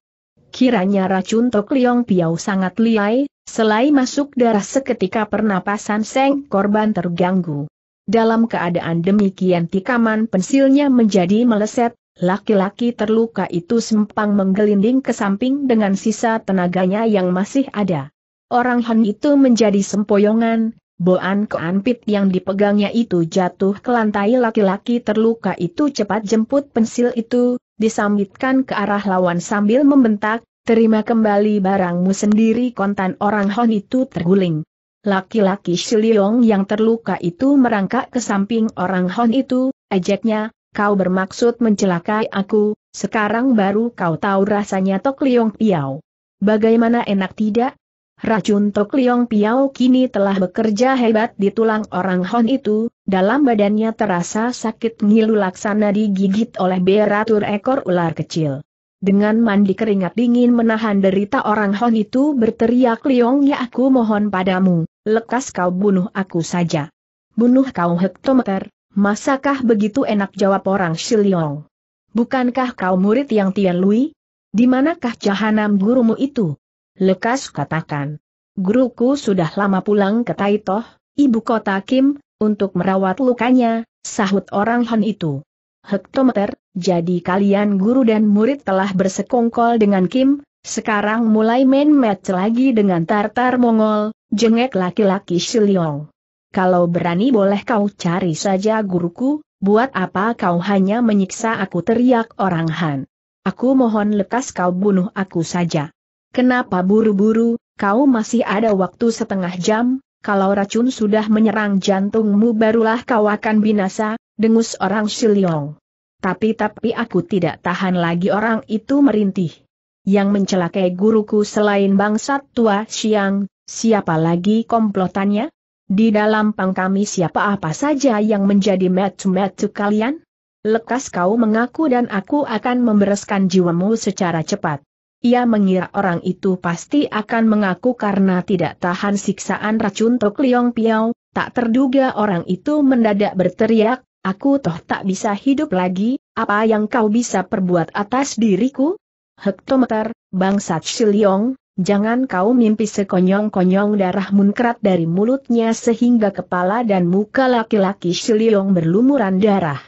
Kiranya racun Tok Liong Piau sangat liai, selai masuk darah seketika pernapasan Seng korban terganggu. Dalam keadaan demikian tikaman pensilnya menjadi meleset, Laki-laki terluka itu sempang menggelinding ke samping dengan sisa tenaganya yang masih ada. Orang Han itu menjadi sempoyongan, boan keanpit yang dipegangnya itu jatuh ke lantai laki-laki terluka itu cepat jemput pensil itu, disambitkan ke arah lawan sambil membentak, terima kembali barangmu sendiri kontan orang Han itu terguling. Laki-laki Shiliong yang terluka itu merangkak ke samping orang Hon itu, ejeknya, kau bermaksud mencelakai aku, sekarang baru kau tahu rasanya Tok Liong Piao. Bagaimana enak tidak? Racun Tok Liong Piao kini telah bekerja hebat di tulang orang Hon itu, dalam badannya terasa sakit ngilu laksana digigit oleh beratur ekor ular kecil. Dengan mandi keringat dingin menahan derita orang Hon itu berteriak Liong ya aku mohon padamu, lekas kau bunuh aku saja. Bunuh kau hektometer, Masakah begitu enak jawab orang Shiliong? Bukankah kau murid yang Tian Lui? Dimanakah manakah jahanam gurumu itu? Lekas katakan. Guruku sudah lama pulang ke Taitoh, ibu kota Kim, untuk merawat lukanya, sahut orang Han itu. Hektometer, jadi kalian guru dan murid telah bersekongkol dengan Kim, sekarang mulai main match lagi dengan Tartar Mongol, jengek laki-laki Shiliong kalau berani boleh kau cari saja guruku, buat apa kau hanya menyiksa aku teriak orang Han. Aku mohon lekas kau bunuh aku saja. Kenapa buru-buru, kau masih ada waktu setengah jam, kalau racun sudah menyerang jantungmu barulah kau akan binasa, dengus orang Shiliong. Tapi-tapi aku tidak tahan lagi orang itu merintih. Yang mencelakai guruku selain bangsat tua siang, siapa lagi komplotannya? Di dalam pang kami siapa apa saja yang menjadi metu-metu kalian? Lekas kau mengaku dan aku akan membereskan jiwamu secara cepat. Ia mengira orang itu pasti akan mengaku karena tidak tahan siksaan racun Tok Liong Piao, tak terduga orang itu mendadak berteriak, aku toh tak bisa hidup lagi, apa yang kau bisa perbuat atas diriku? Hektometer, bangsat Shiliong, Jangan kau mimpi sekonyong-konyong darah munkrat dari mulutnya sehingga kepala dan muka laki-laki Siliong berlumuran darah.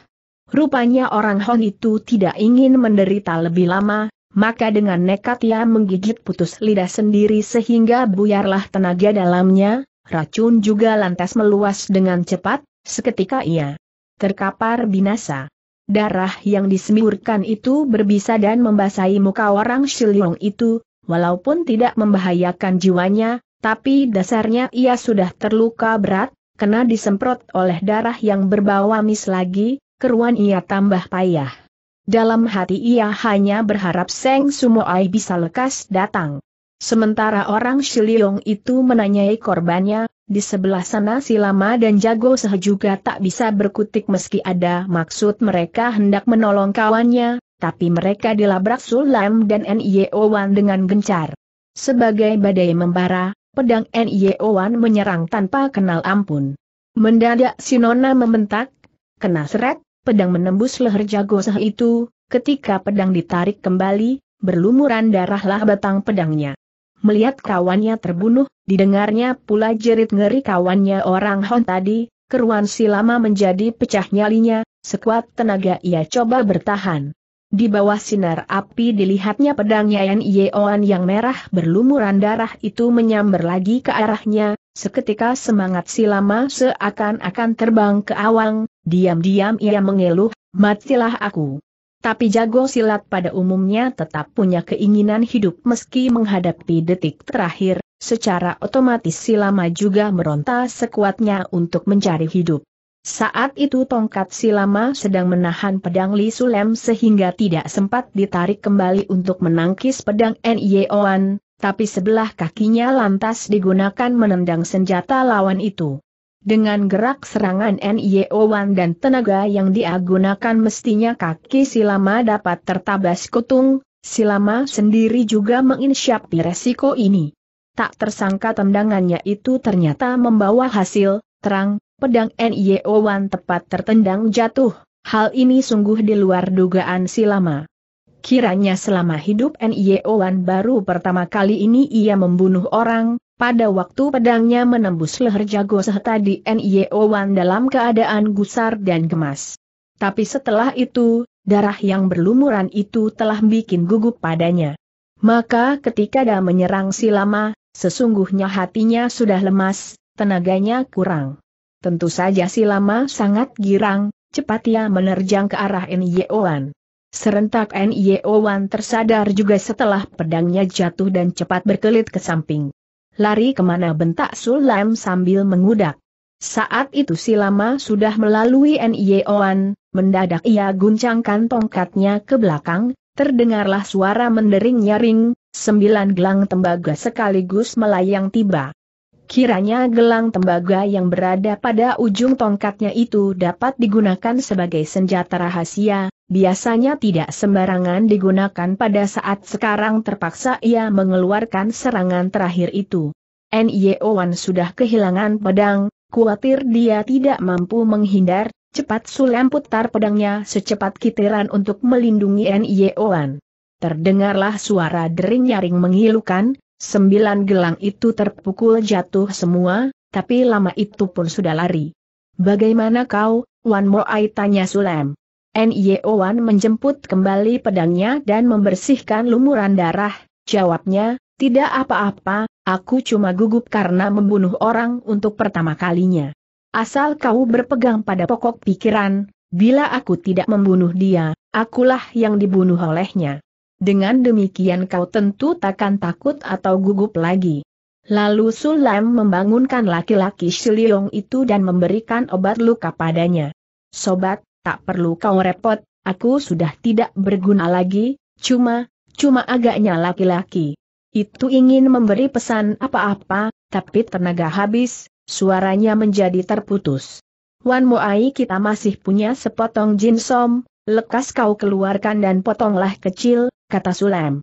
Rupanya orang Hon itu tidak ingin menderita lebih lama, maka dengan nekat ia menggigit putus lidah sendiri sehingga buyarlah tenaga dalamnya, racun juga lantas meluas dengan cepat, seketika ia terkapar binasa. Darah yang disemburkan itu berbisa dan membasahi muka orang Shiliong itu, walaupun tidak membahayakan jiwanya, tapi dasarnya ia sudah terluka berat, kena disemprot oleh darah yang berbau amis lagi, keruan ia tambah payah. Dalam hati ia hanya berharap Seng Sumoai bisa lekas datang. Sementara orang Shiliong itu menanyai korbannya, di sebelah sana silama dan jago seh juga tak bisa berkutik meski ada maksud mereka hendak menolong kawannya, tapi mereka dilabrak Sulam dan Nio Wan dengan gencar. Sebagai badai membara, pedang Nio Wan menyerang tanpa kenal ampun. Mendadak Sinona membentak, kena seret, pedang menembus leher jago sah itu, ketika pedang ditarik kembali, berlumuran darahlah batang pedangnya. Melihat kawannya terbunuh, didengarnya pula jerit ngeri kawannya orang Hon tadi, keruan silama menjadi pecah nyalinya, sekuat tenaga ia coba bertahan. Di bawah sinar api dilihatnya pedangnya Yan Yeoan yang merah berlumuran darah itu menyambar lagi ke arahnya, seketika semangat silama seakan-akan terbang ke awang, diam-diam ia mengeluh, matilah aku. Tapi jago silat pada umumnya tetap punya keinginan hidup meski menghadapi detik terakhir, secara otomatis silama juga meronta sekuatnya untuk mencari hidup. Saat itu tongkat Silama sedang menahan pedang Li Sulem sehingga tidak sempat ditarik kembali untuk menangkis pedang N.Y.O.An, e tapi sebelah kakinya lantas digunakan menendang senjata lawan itu. Dengan gerak serangan N.Y.O.An e dan tenaga yang dia mestinya kaki Silama dapat tertabas kutung, Silama sendiri juga menginsyapi resiko ini. Tak tersangka tendangannya itu ternyata membawa hasil, terang, pedang NIO Wan tepat tertendang jatuh, hal ini sungguh di luar dugaan si lama. Kiranya selama hidup NIO Wan baru pertama kali ini ia membunuh orang, pada waktu pedangnya menembus leher jago tadi di Wan dalam keadaan gusar dan gemas. Tapi setelah itu, darah yang berlumuran itu telah bikin gugup padanya. Maka ketika dia menyerang si lama, sesungguhnya hatinya sudah lemas, tenaganya kurang. Tentu saja si lama sangat girang, cepat ia menerjang ke arah Nyeoan. Serentak Nyeoan tersadar juga setelah pedangnya jatuh dan cepat berkelit ke samping. Lari kemana bentak Sulam sambil mengudak. Saat itu si lama sudah melalui Nyeoan, mendadak ia guncangkan tongkatnya ke belakang, terdengarlah suara mendering nyaring, sembilan gelang tembaga sekaligus melayang tiba. Kiranya gelang tembaga yang berada pada ujung tongkatnya itu dapat digunakan sebagai senjata rahasia, biasanya tidak sembarangan digunakan pada saat sekarang terpaksa ia mengeluarkan serangan terakhir itu. Wan sudah kehilangan pedang, khawatir dia tidak mampu menghindar, cepat sulam putar pedangnya secepat kitiran untuk melindungi Wan. Terdengarlah suara dering-nyaring menghilukan, Sembilan gelang itu terpukul jatuh semua, tapi lama itu pun sudah lari. Bagaimana kau, Wan Moai tanya Sulem. N.Y.O. Wan menjemput kembali pedangnya dan membersihkan lumuran darah, jawabnya, tidak apa-apa, aku cuma gugup karena membunuh orang untuk pertama kalinya. Asal kau berpegang pada pokok pikiran, bila aku tidak membunuh dia, akulah yang dibunuh olehnya. Dengan demikian kau tentu takkan takut atau gugup lagi. Lalu Sulam membangunkan laki-laki Siliong itu dan memberikan obat luka padanya. Sobat, tak perlu kau repot, aku sudah tidak berguna lagi, cuma, cuma agaknya laki-laki. Itu ingin memberi pesan apa-apa, tapi tenaga habis, suaranya menjadi terputus. Wan Moai kita masih punya sepotong jinsom, lekas kau keluarkan dan potonglah kecil, kata Sulam.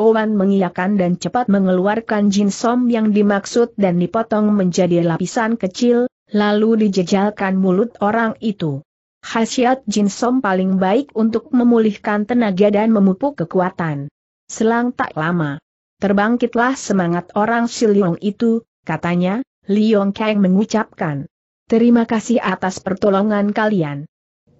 Wan mengiyakan dan cepat mengeluarkan Jin Som yang dimaksud dan dipotong menjadi lapisan kecil, lalu dijejalkan mulut orang itu. Khasiat Som paling baik untuk memulihkan tenaga dan memupuk kekuatan. Selang tak lama, terbangkitlah semangat orang Siliong itu, katanya, Liong Kang mengucapkan. Terima kasih atas pertolongan kalian.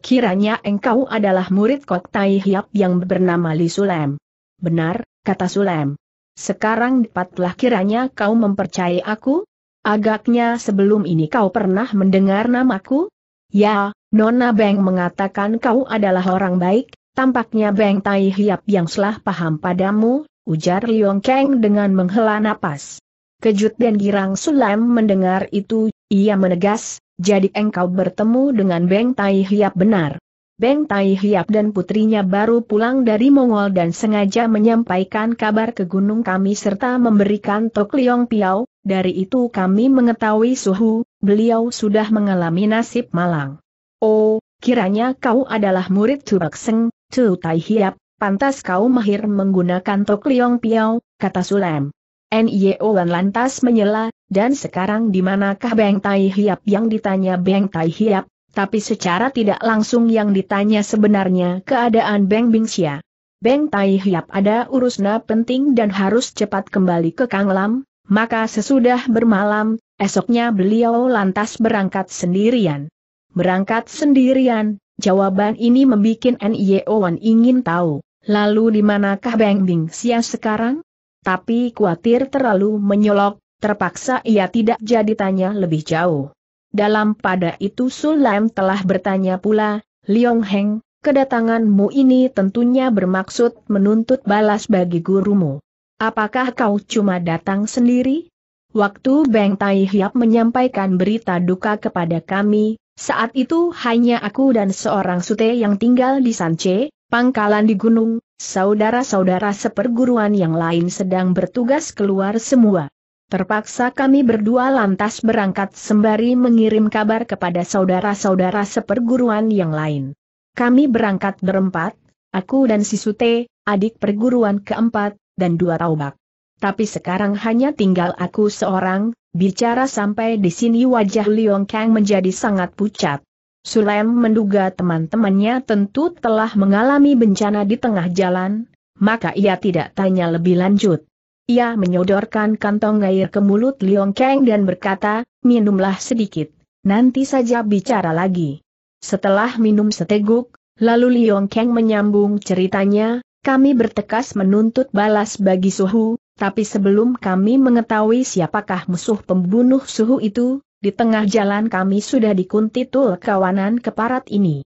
Kiranya engkau adalah murid Kok Tai Hiap yang bernama Li Sulem. Benar, kata Sulem. Sekarang dapatlah kiranya kau mempercayai aku? Agaknya sebelum ini kau pernah mendengar namaku? Ya, Nona Beng mengatakan kau adalah orang baik, tampaknya Beng Tai Hiap yang salah paham padamu, ujar Liong Kang dengan menghela napas. Kejut dan girang Sulem mendengar itu, ia menegas, jadi engkau bertemu dengan Beng Tai Hiap benar. Beng Tai Hiap dan putrinya baru pulang dari Mongol dan sengaja menyampaikan kabar ke gunung kami serta memberikan Tok Liong Piau, dari itu kami mengetahui suhu, beliau sudah mengalami nasib malang. Oh, kiranya kau adalah murid Turak Seng, Tu Tai Hiap, pantas kau mahir menggunakan Tok Liong Piau, kata Sulem. Nio Wan lantas menyela, dan sekarang di manakah Beng Tai Hiap yang ditanya Beng Tai Hiap, tapi secara tidak langsung yang ditanya sebenarnya keadaan Beng Bingxia. Beng Tai Hiap ada urusna penting dan harus cepat kembali ke Kang Lam, maka sesudah bermalam, esoknya beliau lantas berangkat sendirian. Berangkat sendirian, jawaban ini membuat Wan ingin tahu. Lalu di manakah Beng Bing Sia sekarang? Tapi khawatir terlalu menyolok, terpaksa ia tidak jadi tanya lebih jauh. Dalam pada itu Sulaim telah bertanya pula, Liong Heng, kedatanganmu ini tentunya bermaksud menuntut balas bagi gurumu. Apakah kau cuma datang sendiri? Waktu Beng Tai Hiap menyampaikan berita duka kepada kami, saat itu hanya aku dan seorang sute yang tinggal di Sanche, pangkalan di gunung, saudara-saudara seperguruan yang lain sedang bertugas keluar semua. Terpaksa kami berdua lantas berangkat sembari mengirim kabar kepada saudara-saudara seperguruan yang lain. Kami berangkat berempat, aku dan si Sute, adik perguruan keempat, dan dua taubak. Tapi sekarang hanya tinggal aku seorang, bicara sampai di sini wajah Liong Kang menjadi sangat pucat. Sulem menduga teman-temannya tentu telah mengalami bencana di tengah jalan, maka ia tidak tanya lebih lanjut. Ia menyodorkan kantong air ke mulut Liong Kang dan berkata, minumlah sedikit, nanti saja bicara lagi. Setelah minum seteguk, lalu Liong Kang menyambung ceritanya, kami bertekas menuntut balas bagi suhu, tapi sebelum kami mengetahui siapakah musuh pembunuh suhu itu, di tengah jalan kami sudah dikunti tul kawanan keparat ini.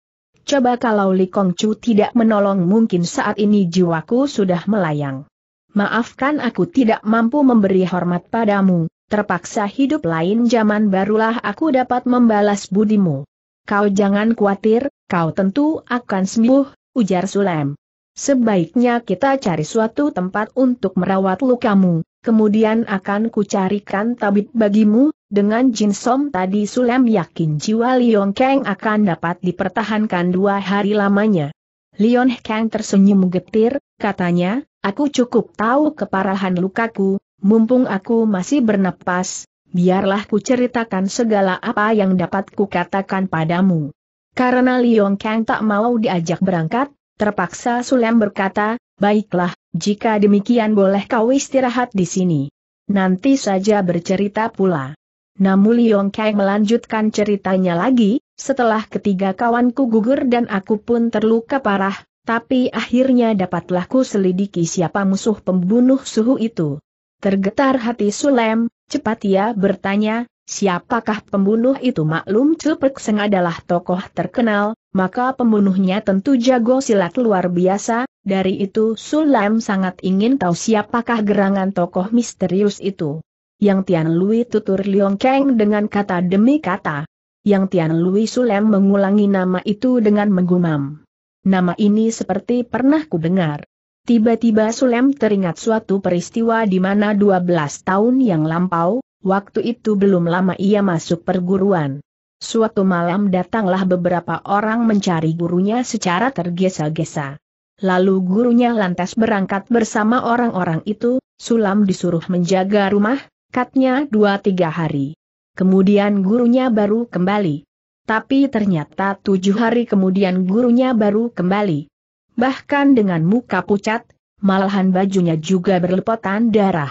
Coba kalau Li Chu tidak menolong mungkin saat ini jiwaku sudah melayang. Maafkan aku tidak mampu memberi hormat padamu, terpaksa hidup lain zaman barulah aku dapat membalas budimu. Kau jangan khawatir, kau tentu akan sembuh, ujar Sulem. Sebaiknya kita cari suatu tempat untuk merawat lukamu, kemudian akan kucarikan tabib bagimu, dengan jin som tadi Sulem yakin jiwa Lion Kang akan dapat dipertahankan dua hari lamanya. Lion Kang tersenyum getir, katanya, Aku cukup tahu keparahan lukaku, mumpung aku masih bernapas, biarlah ku ceritakan segala apa yang dapat ku katakan padamu. Karena Liong Kang tak mau diajak berangkat, terpaksa Sulem berkata, baiklah, jika demikian boleh kau istirahat di sini. Nanti saja bercerita pula. Namun Liong Kang melanjutkan ceritanya lagi, setelah ketiga kawanku gugur dan aku pun terluka parah, tapi akhirnya dapatlah ku selidiki siapa musuh pembunuh suhu itu. Tergetar hati Sulem, cepat ia bertanya, siapakah pembunuh itu maklum Cupek Seng adalah tokoh terkenal, maka pembunuhnya tentu jago silat luar biasa, dari itu Sulem sangat ingin tahu siapakah gerangan tokoh misterius itu. Yang Tian Lui tutur Liong Kang dengan kata demi kata. Yang Tian Lui Sulem mengulangi nama itu dengan menggumam. Nama ini seperti pernah ku dengar. Tiba-tiba Sulem teringat suatu peristiwa di mana 12 tahun yang lampau, waktu itu belum lama ia masuk perguruan. Suatu malam datanglah beberapa orang mencari gurunya secara tergesa-gesa. Lalu gurunya lantas berangkat bersama orang-orang itu, Sulam disuruh menjaga rumah, katnya dua tiga hari. Kemudian gurunya baru kembali tapi ternyata tujuh hari kemudian gurunya baru kembali. Bahkan dengan muka pucat, malahan bajunya juga berlepotan darah.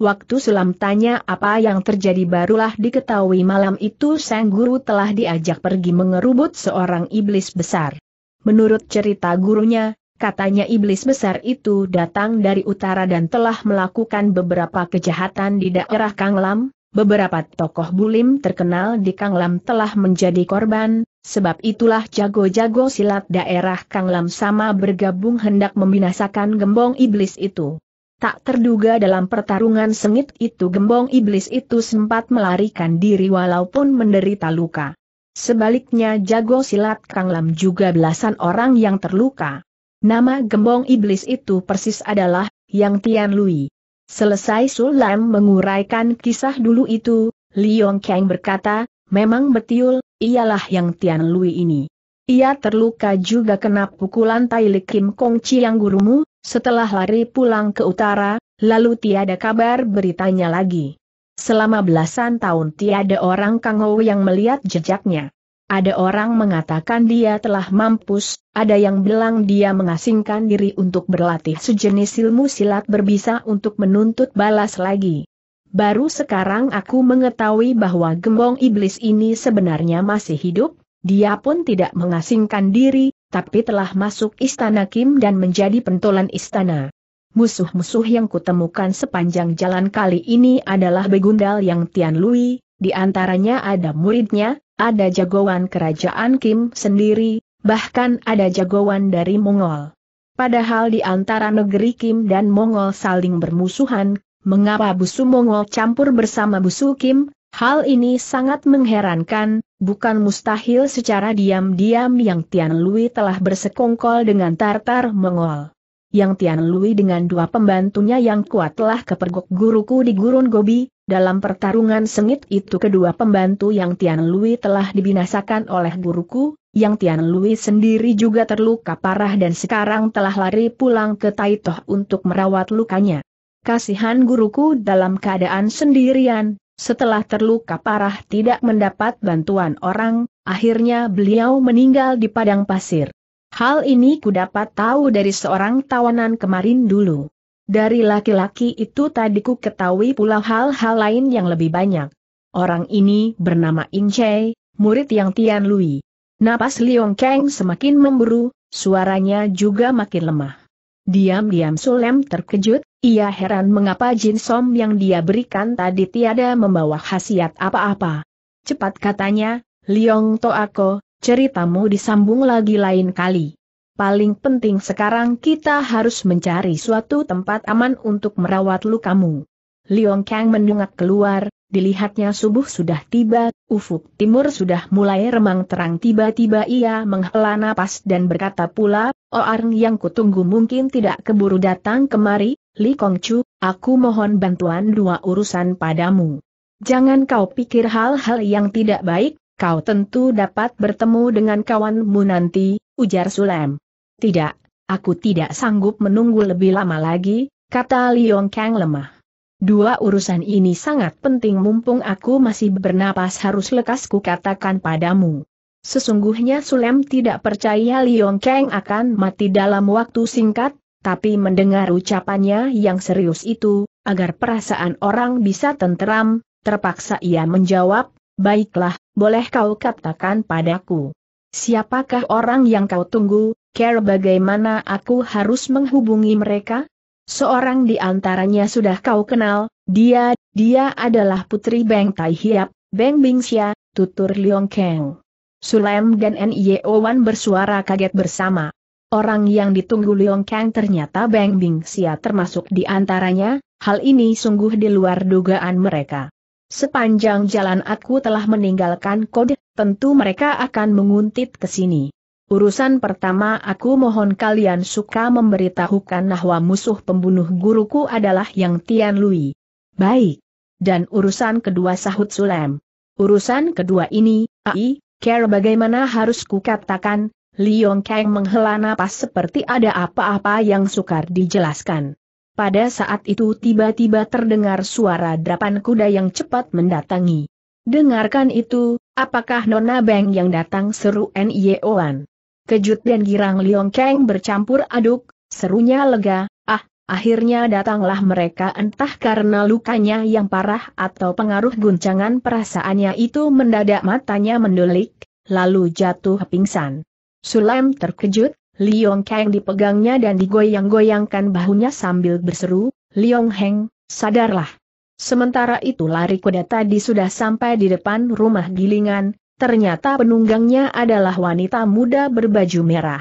Waktu Sulam tanya apa yang terjadi barulah diketahui malam itu sang guru telah diajak pergi mengerubut seorang iblis besar. Menurut cerita gurunya, katanya iblis besar itu datang dari utara dan telah melakukan beberapa kejahatan di daerah Kanglam, Beberapa tokoh bulim terkenal di Kanglam telah menjadi korban, sebab itulah jago-jago silat daerah Kanglam sama bergabung hendak membinasakan gembong iblis itu. Tak terduga dalam pertarungan sengit itu gembong iblis itu sempat melarikan diri walaupun menderita luka. Sebaliknya jago silat Kanglam juga belasan orang yang terluka. Nama gembong iblis itu persis adalah Yang Tian Lui. Selesai Sulam menguraikan kisah dulu itu, Liong Kang berkata, memang betul, ialah yang Tian Lui ini. Ia terluka juga kena pukulan Tai Li Kim Kong yang gurumu, setelah lari pulang ke utara, lalu tiada kabar beritanya lagi. Selama belasan tahun tiada orang Kang Ho yang melihat jejaknya. Ada orang mengatakan dia telah mampus, ada yang bilang dia mengasingkan diri untuk berlatih sejenis ilmu silat berbisa untuk menuntut balas lagi. Baru sekarang aku mengetahui bahwa gembong iblis ini sebenarnya masih hidup, dia pun tidak mengasingkan diri, tapi telah masuk istana Kim dan menjadi pentolan istana. Musuh-musuh yang kutemukan sepanjang jalan kali ini adalah begundal yang Tian Lui, di antaranya ada muridnya, ada jagoan kerajaan Kim sendiri, bahkan ada jagoan dari Mongol. Padahal di antara negeri Kim dan Mongol saling bermusuhan, mengapa busu Mongol campur bersama busu Kim? Hal ini sangat mengherankan, bukan mustahil secara diam-diam yang Tian Lui telah bersekongkol dengan Tartar Mongol. Yang Tian Lui dengan dua pembantunya yang kuat telah kepergok guruku di gurun Gobi, dalam pertarungan sengit itu kedua pembantu yang Tian Lui telah dibinasakan oleh guruku, yang Tian Lui sendiri juga terluka parah dan sekarang telah lari pulang ke Taitoh untuk merawat lukanya. Kasihan guruku dalam keadaan sendirian, setelah terluka parah tidak mendapat bantuan orang, akhirnya beliau meninggal di padang pasir. Hal ini ku dapat tahu dari seorang tawanan kemarin dulu. Dari laki-laki itu tadi ku ketahui pula hal-hal lain yang lebih banyak. Orang ini bernama Incei, murid yang Tian Lui. Napas Liong Kang semakin memburu, suaranya juga makin lemah. Diam-diam Sulem terkejut, ia heran mengapa jin som yang dia berikan tadi tiada membawa khasiat apa-apa. Cepat katanya, Liong Toako, ceritamu disambung lagi lain kali. Paling penting sekarang kita harus mencari suatu tempat aman untuk merawat lukamu. Liong Kang mendungak keluar, dilihatnya subuh sudah tiba, ufuk timur sudah mulai remang terang tiba-tiba ia menghela napas dan berkata pula, Oh orang yang kutunggu mungkin tidak keburu datang kemari, Li Kong Chu, aku mohon bantuan dua urusan padamu. Jangan kau pikir hal-hal yang tidak baik, kau tentu dapat bertemu dengan kawanmu nanti, ujar Sulem. Tidak, aku tidak sanggup menunggu lebih lama lagi, kata Liong Kang lemah. Dua urusan ini sangat penting mumpung aku masih bernapas harus lekas kukatakan padamu. Sesungguhnya Sulem tidak percaya Liong Kang akan mati dalam waktu singkat, tapi mendengar ucapannya yang serius itu, agar perasaan orang bisa tenteram, terpaksa ia menjawab, baiklah, boleh kau katakan padaku. Siapakah orang yang kau tunggu, Care bagaimana aku harus menghubungi mereka? Seorang di antaranya sudah kau kenal, dia, dia adalah putri Beng Tai Hiap, Beng Bingxia, tutur Liong Kang. Sulaim dan Nio Wan bersuara kaget bersama. Orang yang ditunggu Liong Kang ternyata Beng Bingxia termasuk di antaranya, hal ini sungguh di luar dugaan mereka. Sepanjang jalan aku telah meninggalkan kode, tentu mereka akan menguntit ke sini. Urusan pertama aku mohon kalian suka memberitahukan bahwa musuh pembunuh guruku adalah yang Tian Lui. Baik. Dan urusan kedua sahut Sulem. Urusan kedua ini, ai, care bagaimana harus kukatakan, Liong Kang menghela napas seperti ada apa-apa yang sukar dijelaskan. Pada saat itu tiba-tiba terdengar suara derapan kuda yang cepat mendatangi. Dengarkan itu, apakah Nona Beng yang datang seru Nyeoan? Kejut dan girang Liong Kang bercampur aduk, serunya lega, ah, akhirnya datanglah mereka entah karena lukanya yang parah atau pengaruh guncangan perasaannya itu mendadak matanya mendulik, lalu jatuh pingsan. Sulam terkejut, Liong Kang dipegangnya dan digoyang-goyangkan bahunya sambil berseru, Liong Heng, sadarlah. Sementara itu lari kuda tadi sudah sampai di depan rumah gilingan, Ternyata penunggangnya adalah wanita muda berbaju merah.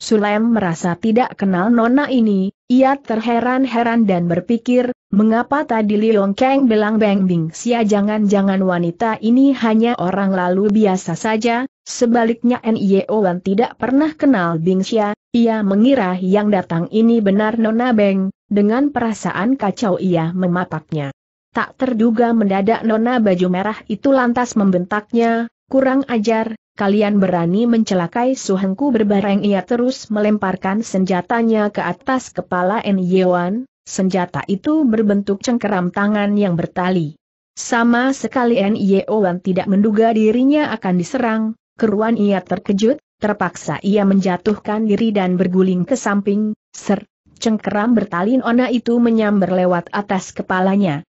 Sulaim merasa tidak kenal nona ini, ia terheran-heran dan berpikir, mengapa tadi Liong Kang bilang Beng Bing Sia jangan-jangan wanita ini hanya orang lalu biasa saja, sebaliknya N.I.O. Wan tidak pernah kenal Bing Sia, ia mengira yang datang ini benar nona Beng, dengan perasaan kacau ia memapaknya. Tak terduga mendadak nona baju merah itu lantas membentaknya, Kurang ajar, kalian berani mencelakai suhengku berbareng ia terus melemparkan senjatanya ke atas kepala N. senjata itu berbentuk cengkeram tangan yang bertali. Sama sekali N. tidak menduga dirinya akan diserang, keruan ia terkejut, terpaksa ia menjatuhkan diri dan berguling ke samping, ser, cengkeram bertali nona itu menyambar lewat atas kepalanya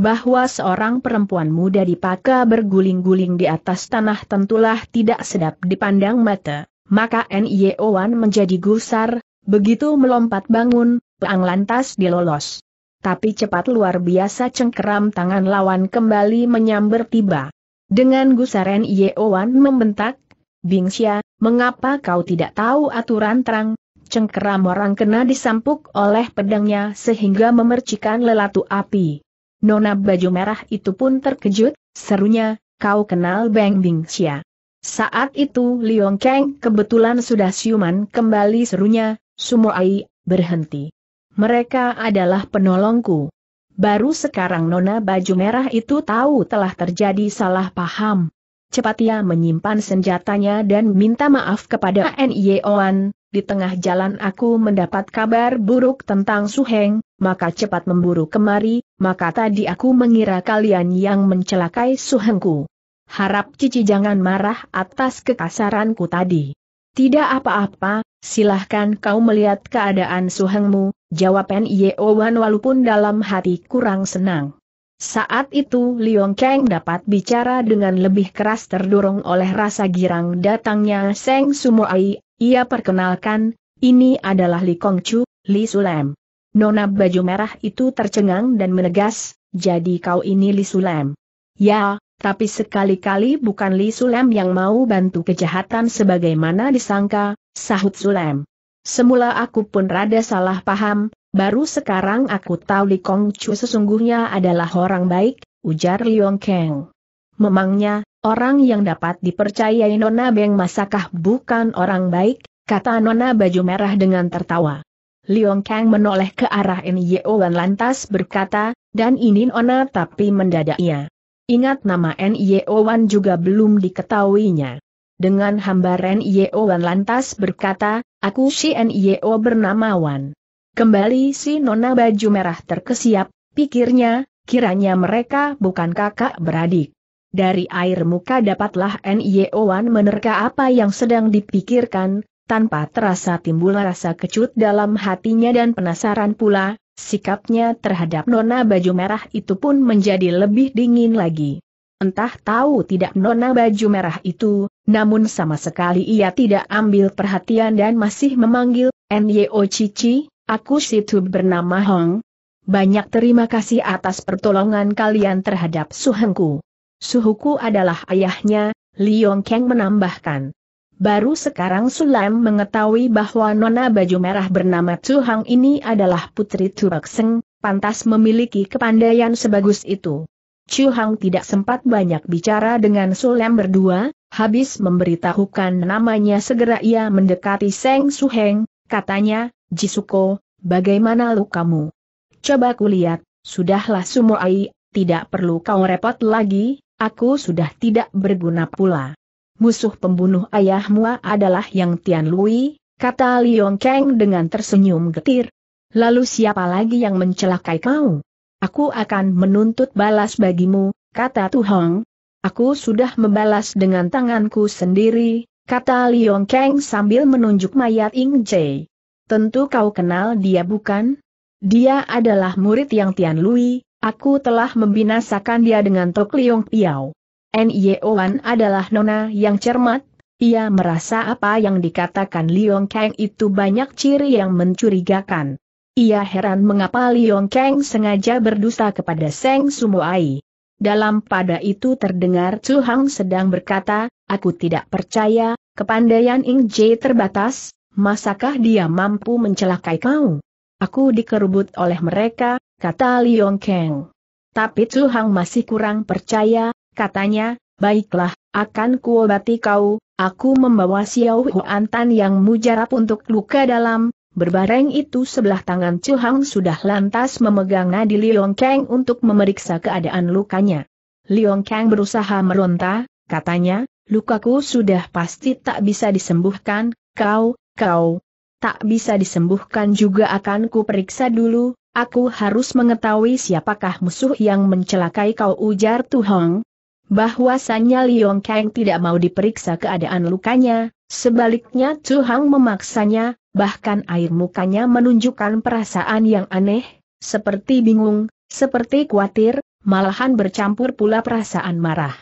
bahwa seorang perempuan muda dipaka berguling-guling di atas tanah tentulah tidak sedap dipandang mata, maka Wan menjadi gusar, begitu melompat bangun, Peang lantas dilolos. Tapi cepat luar biasa cengkeram tangan lawan kembali menyambar tiba. Dengan gusar Wan membentak, Bingsia, mengapa kau tidak tahu aturan terang, cengkeram orang kena disampuk oleh pedangnya sehingga memercikan lelatu api. Nona baju merah itu pun terkejut, serunya, kau kenal Beng Bingxia. Saat itu Liong Kang kebetulan sudah siuman kembali serunya, Sumoai, berhenti. Mereka adalah penolongku. Baru sekarang Nona baju merah itu tahu telah terjadi salah paham. Cepat ia menyimpan senjatanya dan minta maaf kepada Nyeoan, di tengah jalan aku mendapat kabar buruk tentang Suheng, maka cepat memburu kemari, maka tadi aku mengira kalian yang mencelakai suhengku. Harap Cici jangan marah atas kekasaranku tadi. Tidak apa-apa, silahkan kau melihat keadaan suhengmu, jawab Wan walaupun dalam hati kurang senang. Saat itu Liong Kang dapat bicara dengan lebih keras terdorong oleh rasa girang datangnya Seng Sumoai, ia perkenalkan, ini adalah Li Kongcu, Li Sulem. Nona baju merah itu tercengang dan menegas, jadi kau ini Li Sulam. Ya, tapi sekali-kali bukan Li Sulam yang mau bantu kejahatan sebagaimana disangka, sahut Sulam. Semula aku pun rada salah paham, baru sekarang aku tahu Li Kong Chu sesungguhnya adalah orang baik, ujar Liong Kang. Memangnya, orang yang dapat dipercayai Nona Beng masakah bukan orang baik, kata Nona baju merah dengan tertawa. Liong Kang menoleh ke arah dan lantas berkata, dan ini nona tapi mendadak ia. Ingat nama Wan juga belum diketahuinya. Dengan hambaran Wan lantas berkata, aku si Nyeo bernama Wan. Kembali si nona baju merah terkesiap, pikirnya, kiranya mereka bukan kakak beradik. Dari air muka dapatlah Nyeo Wan menerka apa yang sedang dipikirkan, tanpa terasa timbul rasa kecut dalam hatinya dan penasaran pula, sikapnya terhadap nona baju merah itu pun menjadi lebih dingin lagi. Entah tahu tidak nona baju merah itu, namun sama sekali ia tidak ambil perhatian dan masih memanggil, Nyo Cici, aku situ bernama Hong. Banyak terima kasih atas pertolongan kalian terhadap suhengku. Suhuku adalah ayahnya, Liong Kang menambahkan. Baru sekarang Sulam mengetahui bahwa nona baju merah bernama Chu Hang ini adalah putri Turakseng, pantas memiliki kepandaian sebagus itu. Chu Hang tidak sempat banyak bicara dengan Sulam berdua, habis memberitahukan namanya segera ia mendekati Seng Suheng, katanya, Jisuko, bagaimana lukamu? Coba kulihat, sudahlah Sumoai, tidak perlu kau repot lagi, aku sudah tidak berguna pula musuh pembunuh ayahmu adalah yang Tian Lui, kata Liong Kang dengan tersenyum getir. Lalu siapa lagi yang mencelakai kau? Aku akan menuntut balas bagimu, kata Tu Hong. Aku sudah membalas dengan tanganku sendiri, kata Liong Kang sambil menunjuk mayat Ing Jie. Tentu kau kenal dia bukan? Dia adalah murid yang Tian Lui, aku telah membinasakan dia dengan Tok Liong Piao. N.Y.O.Wan adalah nona yang cermat, ia merasa apa yang dikatakan Liong Kang itu banyak ciri yang mencurigakan. Ia heran mengapa Liong Kang sengaja berdusta kepada Seng Sumoai. Dalam pada itu terdengar Chu Hang sedang berkata, aku tidak percaya, kepandaian Ing J terbatas, masakah dia mampu mencelakai kau? Aku dikerubut oleh mereka, kata Liong Kang. Tapi Chu Hang masih kurang percaya, katanya, baiklah, akan kuobati kau, aku membawa Xiao Huan Antan yang mujarab untuk luka dalam, berbareng itu sebelah tangan Chu Hang sudah lantas memegang nadi Liong Kang untuk memeriksa keadaan lukanya. Liong Kang berusaha meronta, katanya, lukaku sudah pasti tak bisa disembuhkan, kau, kau, tak bisa disembuhkan juga akan ku periksa dulu, aku harus mengetahui siapakah musuh yang mencelakai kau ujar Tu Hong bahwasannya Liong Kang tidak mau diperiksa keadaan lukanya, sebaliknya Chu Hang memaksanya, bahkan air mukanya menunjukkan perasaan yang aneh, seperti bingung, seperti khawatir, malahan bercampur pula perasaan marah.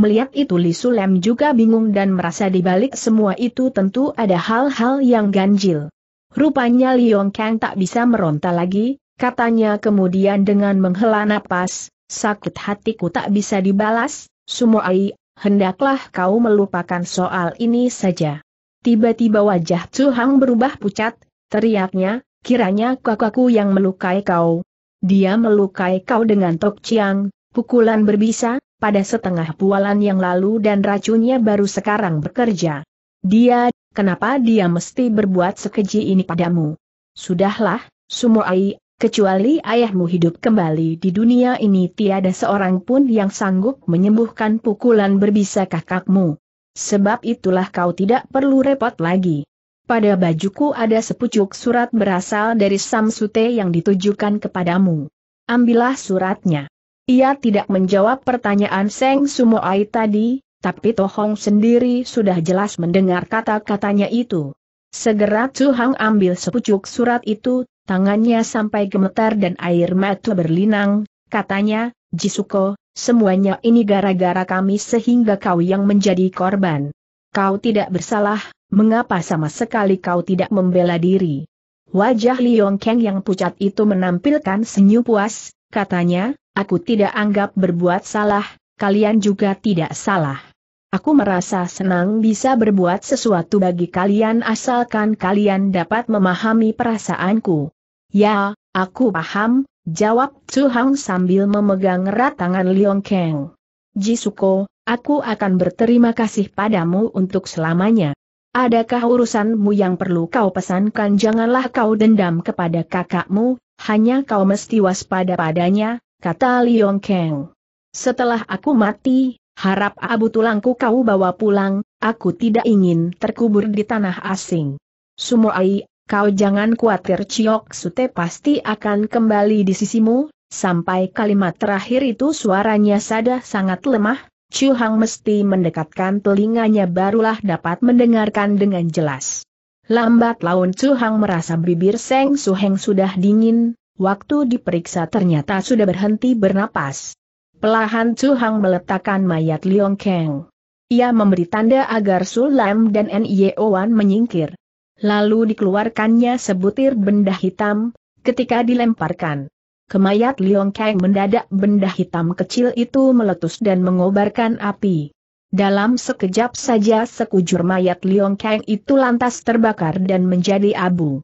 Melihat itu Li Sulem juga bingung dan merasa dibalik semua itu tentu ada hal-hal yang ganjil. Rupanya Liong Kang tak bisa meronta lagi, katanya kemudian dengan menghela napas, sakit hatiku tak bisa dibalas, Sumoai, hendaklah kau melupakan soal ini saja. Tiba-tiba wajah Chu Hang berubah pucat, teriaknya, kiranya kakakku yang melukai kau. Dia melukai kau dengan tok Chiang, pukulan berbisa, pada setengah pualan yang lalu dan racunnya baru sekarang bekerja. Dia, kenapa dia mesti berbuat sekeji ini padamu? Sudahlah, Sumoai, Kecuali ayahmu hidup kembali di dunia ini tiada seorang pun yang sanggup menyembuhkan pukulan berbisa kakakmu. Sebab itulah kau tidak perlu repot lagi. Pada bajuku ada sepucuk surat berasal dari Samsute yang ditujukan kepadamu. Ambillah suratnya. Ia tidak menjawab pertanyaan Seng Sumoai tadi, tapi Tohong sendiri sudah jelas mendengar kata-katanya itu. Segera Hang ambil sepucuk surat itu, tangannya sampai gemetar dan air mata berlinang, katanya, Jisuko, semuanya ini gara-gara kami sehingga kau yang menjadi korban. Kau tidak bersalah, mengapa sama sekali kau tidak membela diri? Wajah Liong Kang yang pucat itu menampilkan senyum puas, katanya, aku tidak anggap berbuat salah, kalian juga tidak salah. Aku merasa senang bisa berbuat sesuatu bagi kalian asalkan kalian dapat memahami perasaanku. Ya, aku paham, jawab Tsu Hang sambil memegang erat tangan Liong Kang. Jisuko, aku akan berterima kasih padamu untuk selamanya. Adakah urusanmu yang perlu kau pesankan janganlah kau dendam kepada kakakmu, hanya kau mesti waspada padanya, kata Liong Kang. Setelah aku mati, harap abu tulangku kau bawa pulang, aku tidak ingin terkubur di tanah asing. Sumoai, kau jangan khawatir Ciok Sute pasti akan kembali di sisimu, sampai kalimat terakhir itu suaranya sada sangat lemah, Chu Hang mesti mendekatkan telinganya barulah dapat mendengarkan dengan jelas. Lambat laun Chu Hang merasa bibir Seng Suheng sudah dingin, waktu diperiksa ternyata sudah berhenti bernapas. Pelahan Chu Hang meletakkan mayat Liong Kang. Ia memberi tanda agar Sulam dan Nio Wan menyingkir. Lalu dikeluarkannya sebutir benda hitam, ketika dilemparkan. Kemayat Liong Kang mendadak benda hitam kecil itu meletus dan mengobarkan api. Dalam sekejap saja sekujur mayat Liong Kang itu lantas terbakar dan menjadi abu.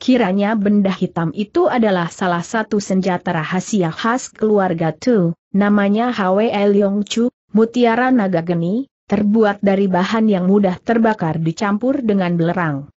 Kiranya benda hitam itu adalah salah satu senjata rahasia khas keluarga Tu. Namanya Hwe Leong Chu, mutiara naga geni, terbuat dari bahan yang mudah terbakar dicampur dengan belerang.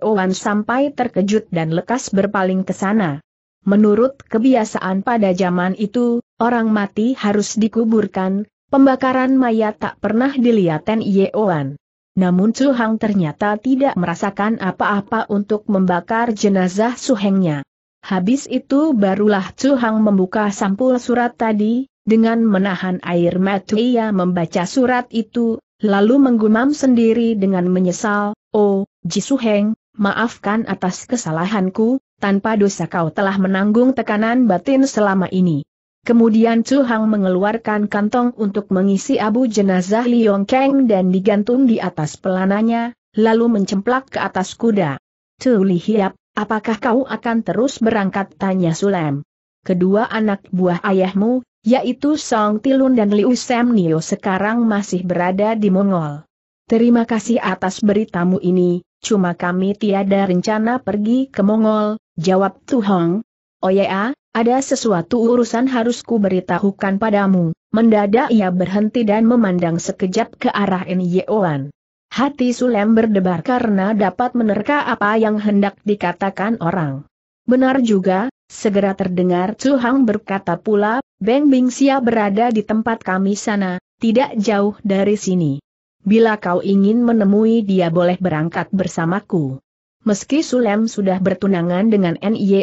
Wan sampai terkejut dan lekas berpaling ke sana. Menurut kebiasaan pada zaman itu, orang mati harus dikuburkan, pembakaran mayat tak pernah dilihat Wan. Namun Su Hang ternyata tidak merasakan apa-apa untuk membakar jenazah Su Hengnya. Habis itu barulah Chu Hang membuka sampul surat tadi, dengan menahan air mata ia membaca surat itu, lalu menggumam sendiri dengan menyesal, Oh, Ji Su Heng, maafkan atas kesalahanku, tanpa dosa kau telah menanggung tekanan batin selama ini. Kemudian Chu Hang mengeluarkan kantong untuk mengisi abu jenazah Liong Kang dan digantung di atas pelananya, lalu mencemplak ke atas kuda. Tu Lihiap, Apakah kau akan terus berangkat? Tanya Sulem. Kedua anak buah ayahmu, yaitu Song Tilun dan Liu Sam Nio sekarang masih berada di Mongol. Terima kasih atas beritamu ini, cuma kami tiada rencana pergi ke Mongol, jawab Tuhong. Oh ya, ada sesuatu urusan harus ku beritahukan padamu. Mendadak ia berhenti dan memandang sekejap ke arah Oan. Hati Sulem berdebar karena dapat menerka apa yang hendak dikatakan orang. Benar juga, segera terdengar Chu Hang berkata pula, Beng Xia berada di tempat kami sana, tidak jauh dari sini. Bila kau ingin menemui dia boleh berangkat bersamaku. Meski Sulem sudah bertunangan dengan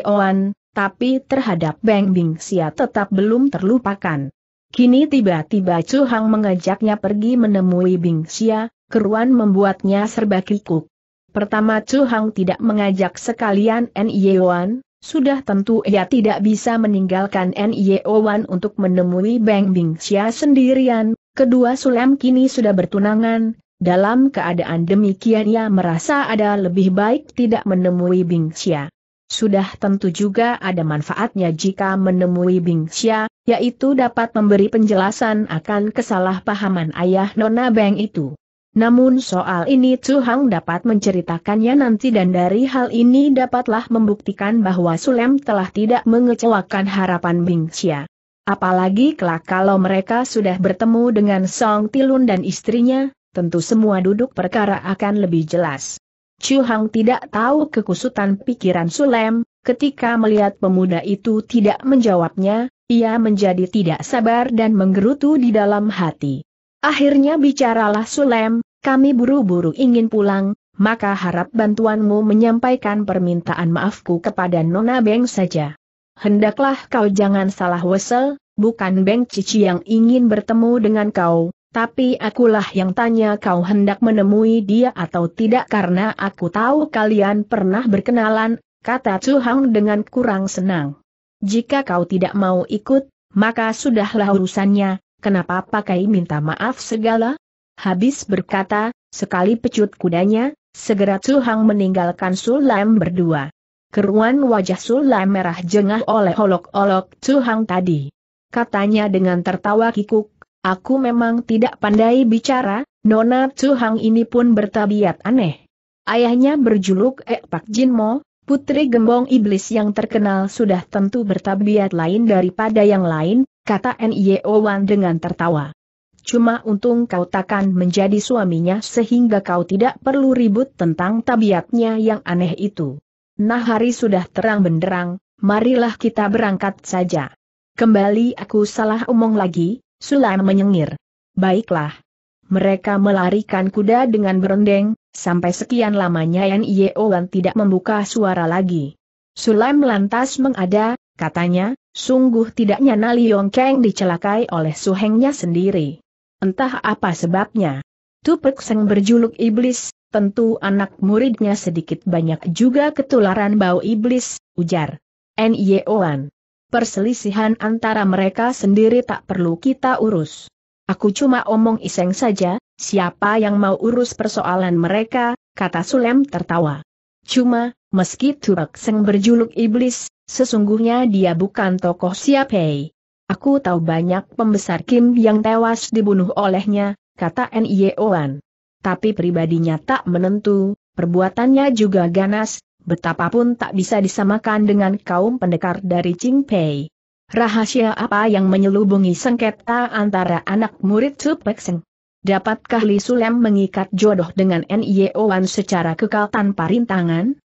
Oan, tapi terhadap Beng Xia tetap belum terlupakan. Kini tiba-tiba Chu Hang mengajaknya pergi menemui Bing Xia keruan membuatnya serba kikuk. Pertama Chu Hang tidak mengajak sekalian N.Y.O.Wan, sudah tentu ia tidak bisa meninggalkan N.Y.O.Wan untuk menemui Beng Xia sendirian, kedua sulam kini sudah bertunangan, dalam keadaan demikian ia merasa ada lebih baik tidak menemui Bing Xia. Sudah tentu juga ada manfaatnya jika menemui Bing Xia, yaitu dapat memberi penjelasan akan kesalahpahaman ayah Nona Beng itu. Namun soal ini Chu Hang dapat menceritakannya nanti dan dari hal ini dapatlah membuktikan bahwa Sulem telah tidak mengecewakan harapan Bing Xia. Apalagi kelak kalau mereka sudah bertemu dengan Song Tilun dan istrinya, tentu semua duduk perkara akan lebih jelas. Chu Hang tidak tahu kekusutan pikiran Sulem, ketika melihat pemuda itu tidak menjawabnya, ia menjadi tidak sabar dan menggerutu di dalam hati. Akhirnya bicaralah Sulem, kami buru-buru ingin pulang, maka harap bantuanmu menyampaikan permintaan maafku kepada Nona Beng saja. Hendaklah kau jangan salah wesel, bukan Beng Cici yang ingin bertemu dengan kau, tapi akulah yang tanya kau hendak menemui dia atau tidak karena aku tahu kalian pernah berkenalan, kata Chu Hang dengan kurang senang. Jika kau tidak mau ikut, maka sudahlah urusannya, kenapa pakai minta maaf segala? Habis berkata, sekali pecut kudanya, segera Suhang meninggalkan Sulam berdua. Keruan wajah Sulam merah jengah oleh olok-olok Suhang tadi. Katanya dengan tertawa kikuk, aku memang tidak pandai bicara, Nona Suhang ini pun bertabiat aneh. Ayahnya berjuluk Ek eh, Pak Jin Mo, Putri Gembong Iblis yang terkenal sudah tentu bertabiat lain daripada yang lain, kata Nye Wan dengan tertawa. Cuma untung kau takkan menjadi suaminya sehingga kau tidak perlu ribut tentang tabiatnya yang aneh itu. Nah hari sudah terang benderang, marilah kita berangkat saja. Kembali aku salah omong lagi, Sulaim menyengir. Baiklah. Mereka melarikan kuda dengan berendeng, sampai sekian lamanya Yan Yeowan tidak membuka suara lagi. Sulaim lantas mengada, katanya, sungguh tidaknya Nali Yongkeng dicelakai oleh suhengnya sendiri. Entah apa sebabnya. Tupek Seng berjuluk iblis, tentu anak muridnya sedikit banyak juga ketularan bau iblis, ujar. N.Y.O.an. Perselisihan antara mereka sendiri tak perlu kita urus. Aku cuma omong iseng saja, siapa yang mau urus persoalan mereka, kata Sulem tertawa. Cuma, meski Tupek Seng berjuluk iblis, sesungguhnya dia bukan tokoh siapai. Hey. Aku tahu banyak pembesar Kim yang tewas dibunuh olehnya, kata Oan. Tapi pribadinya tak menentu, perbuatannya juga ganas, betapapun tak bisa disamakan dengan kaum pendekar dari Pei. Rahasia apa yang menyelubungi sengketa antara anak murid Supekseng? Dapatkah Li Sulem mengikat jodoh dengan Oan secara kekal tanpa rintangan?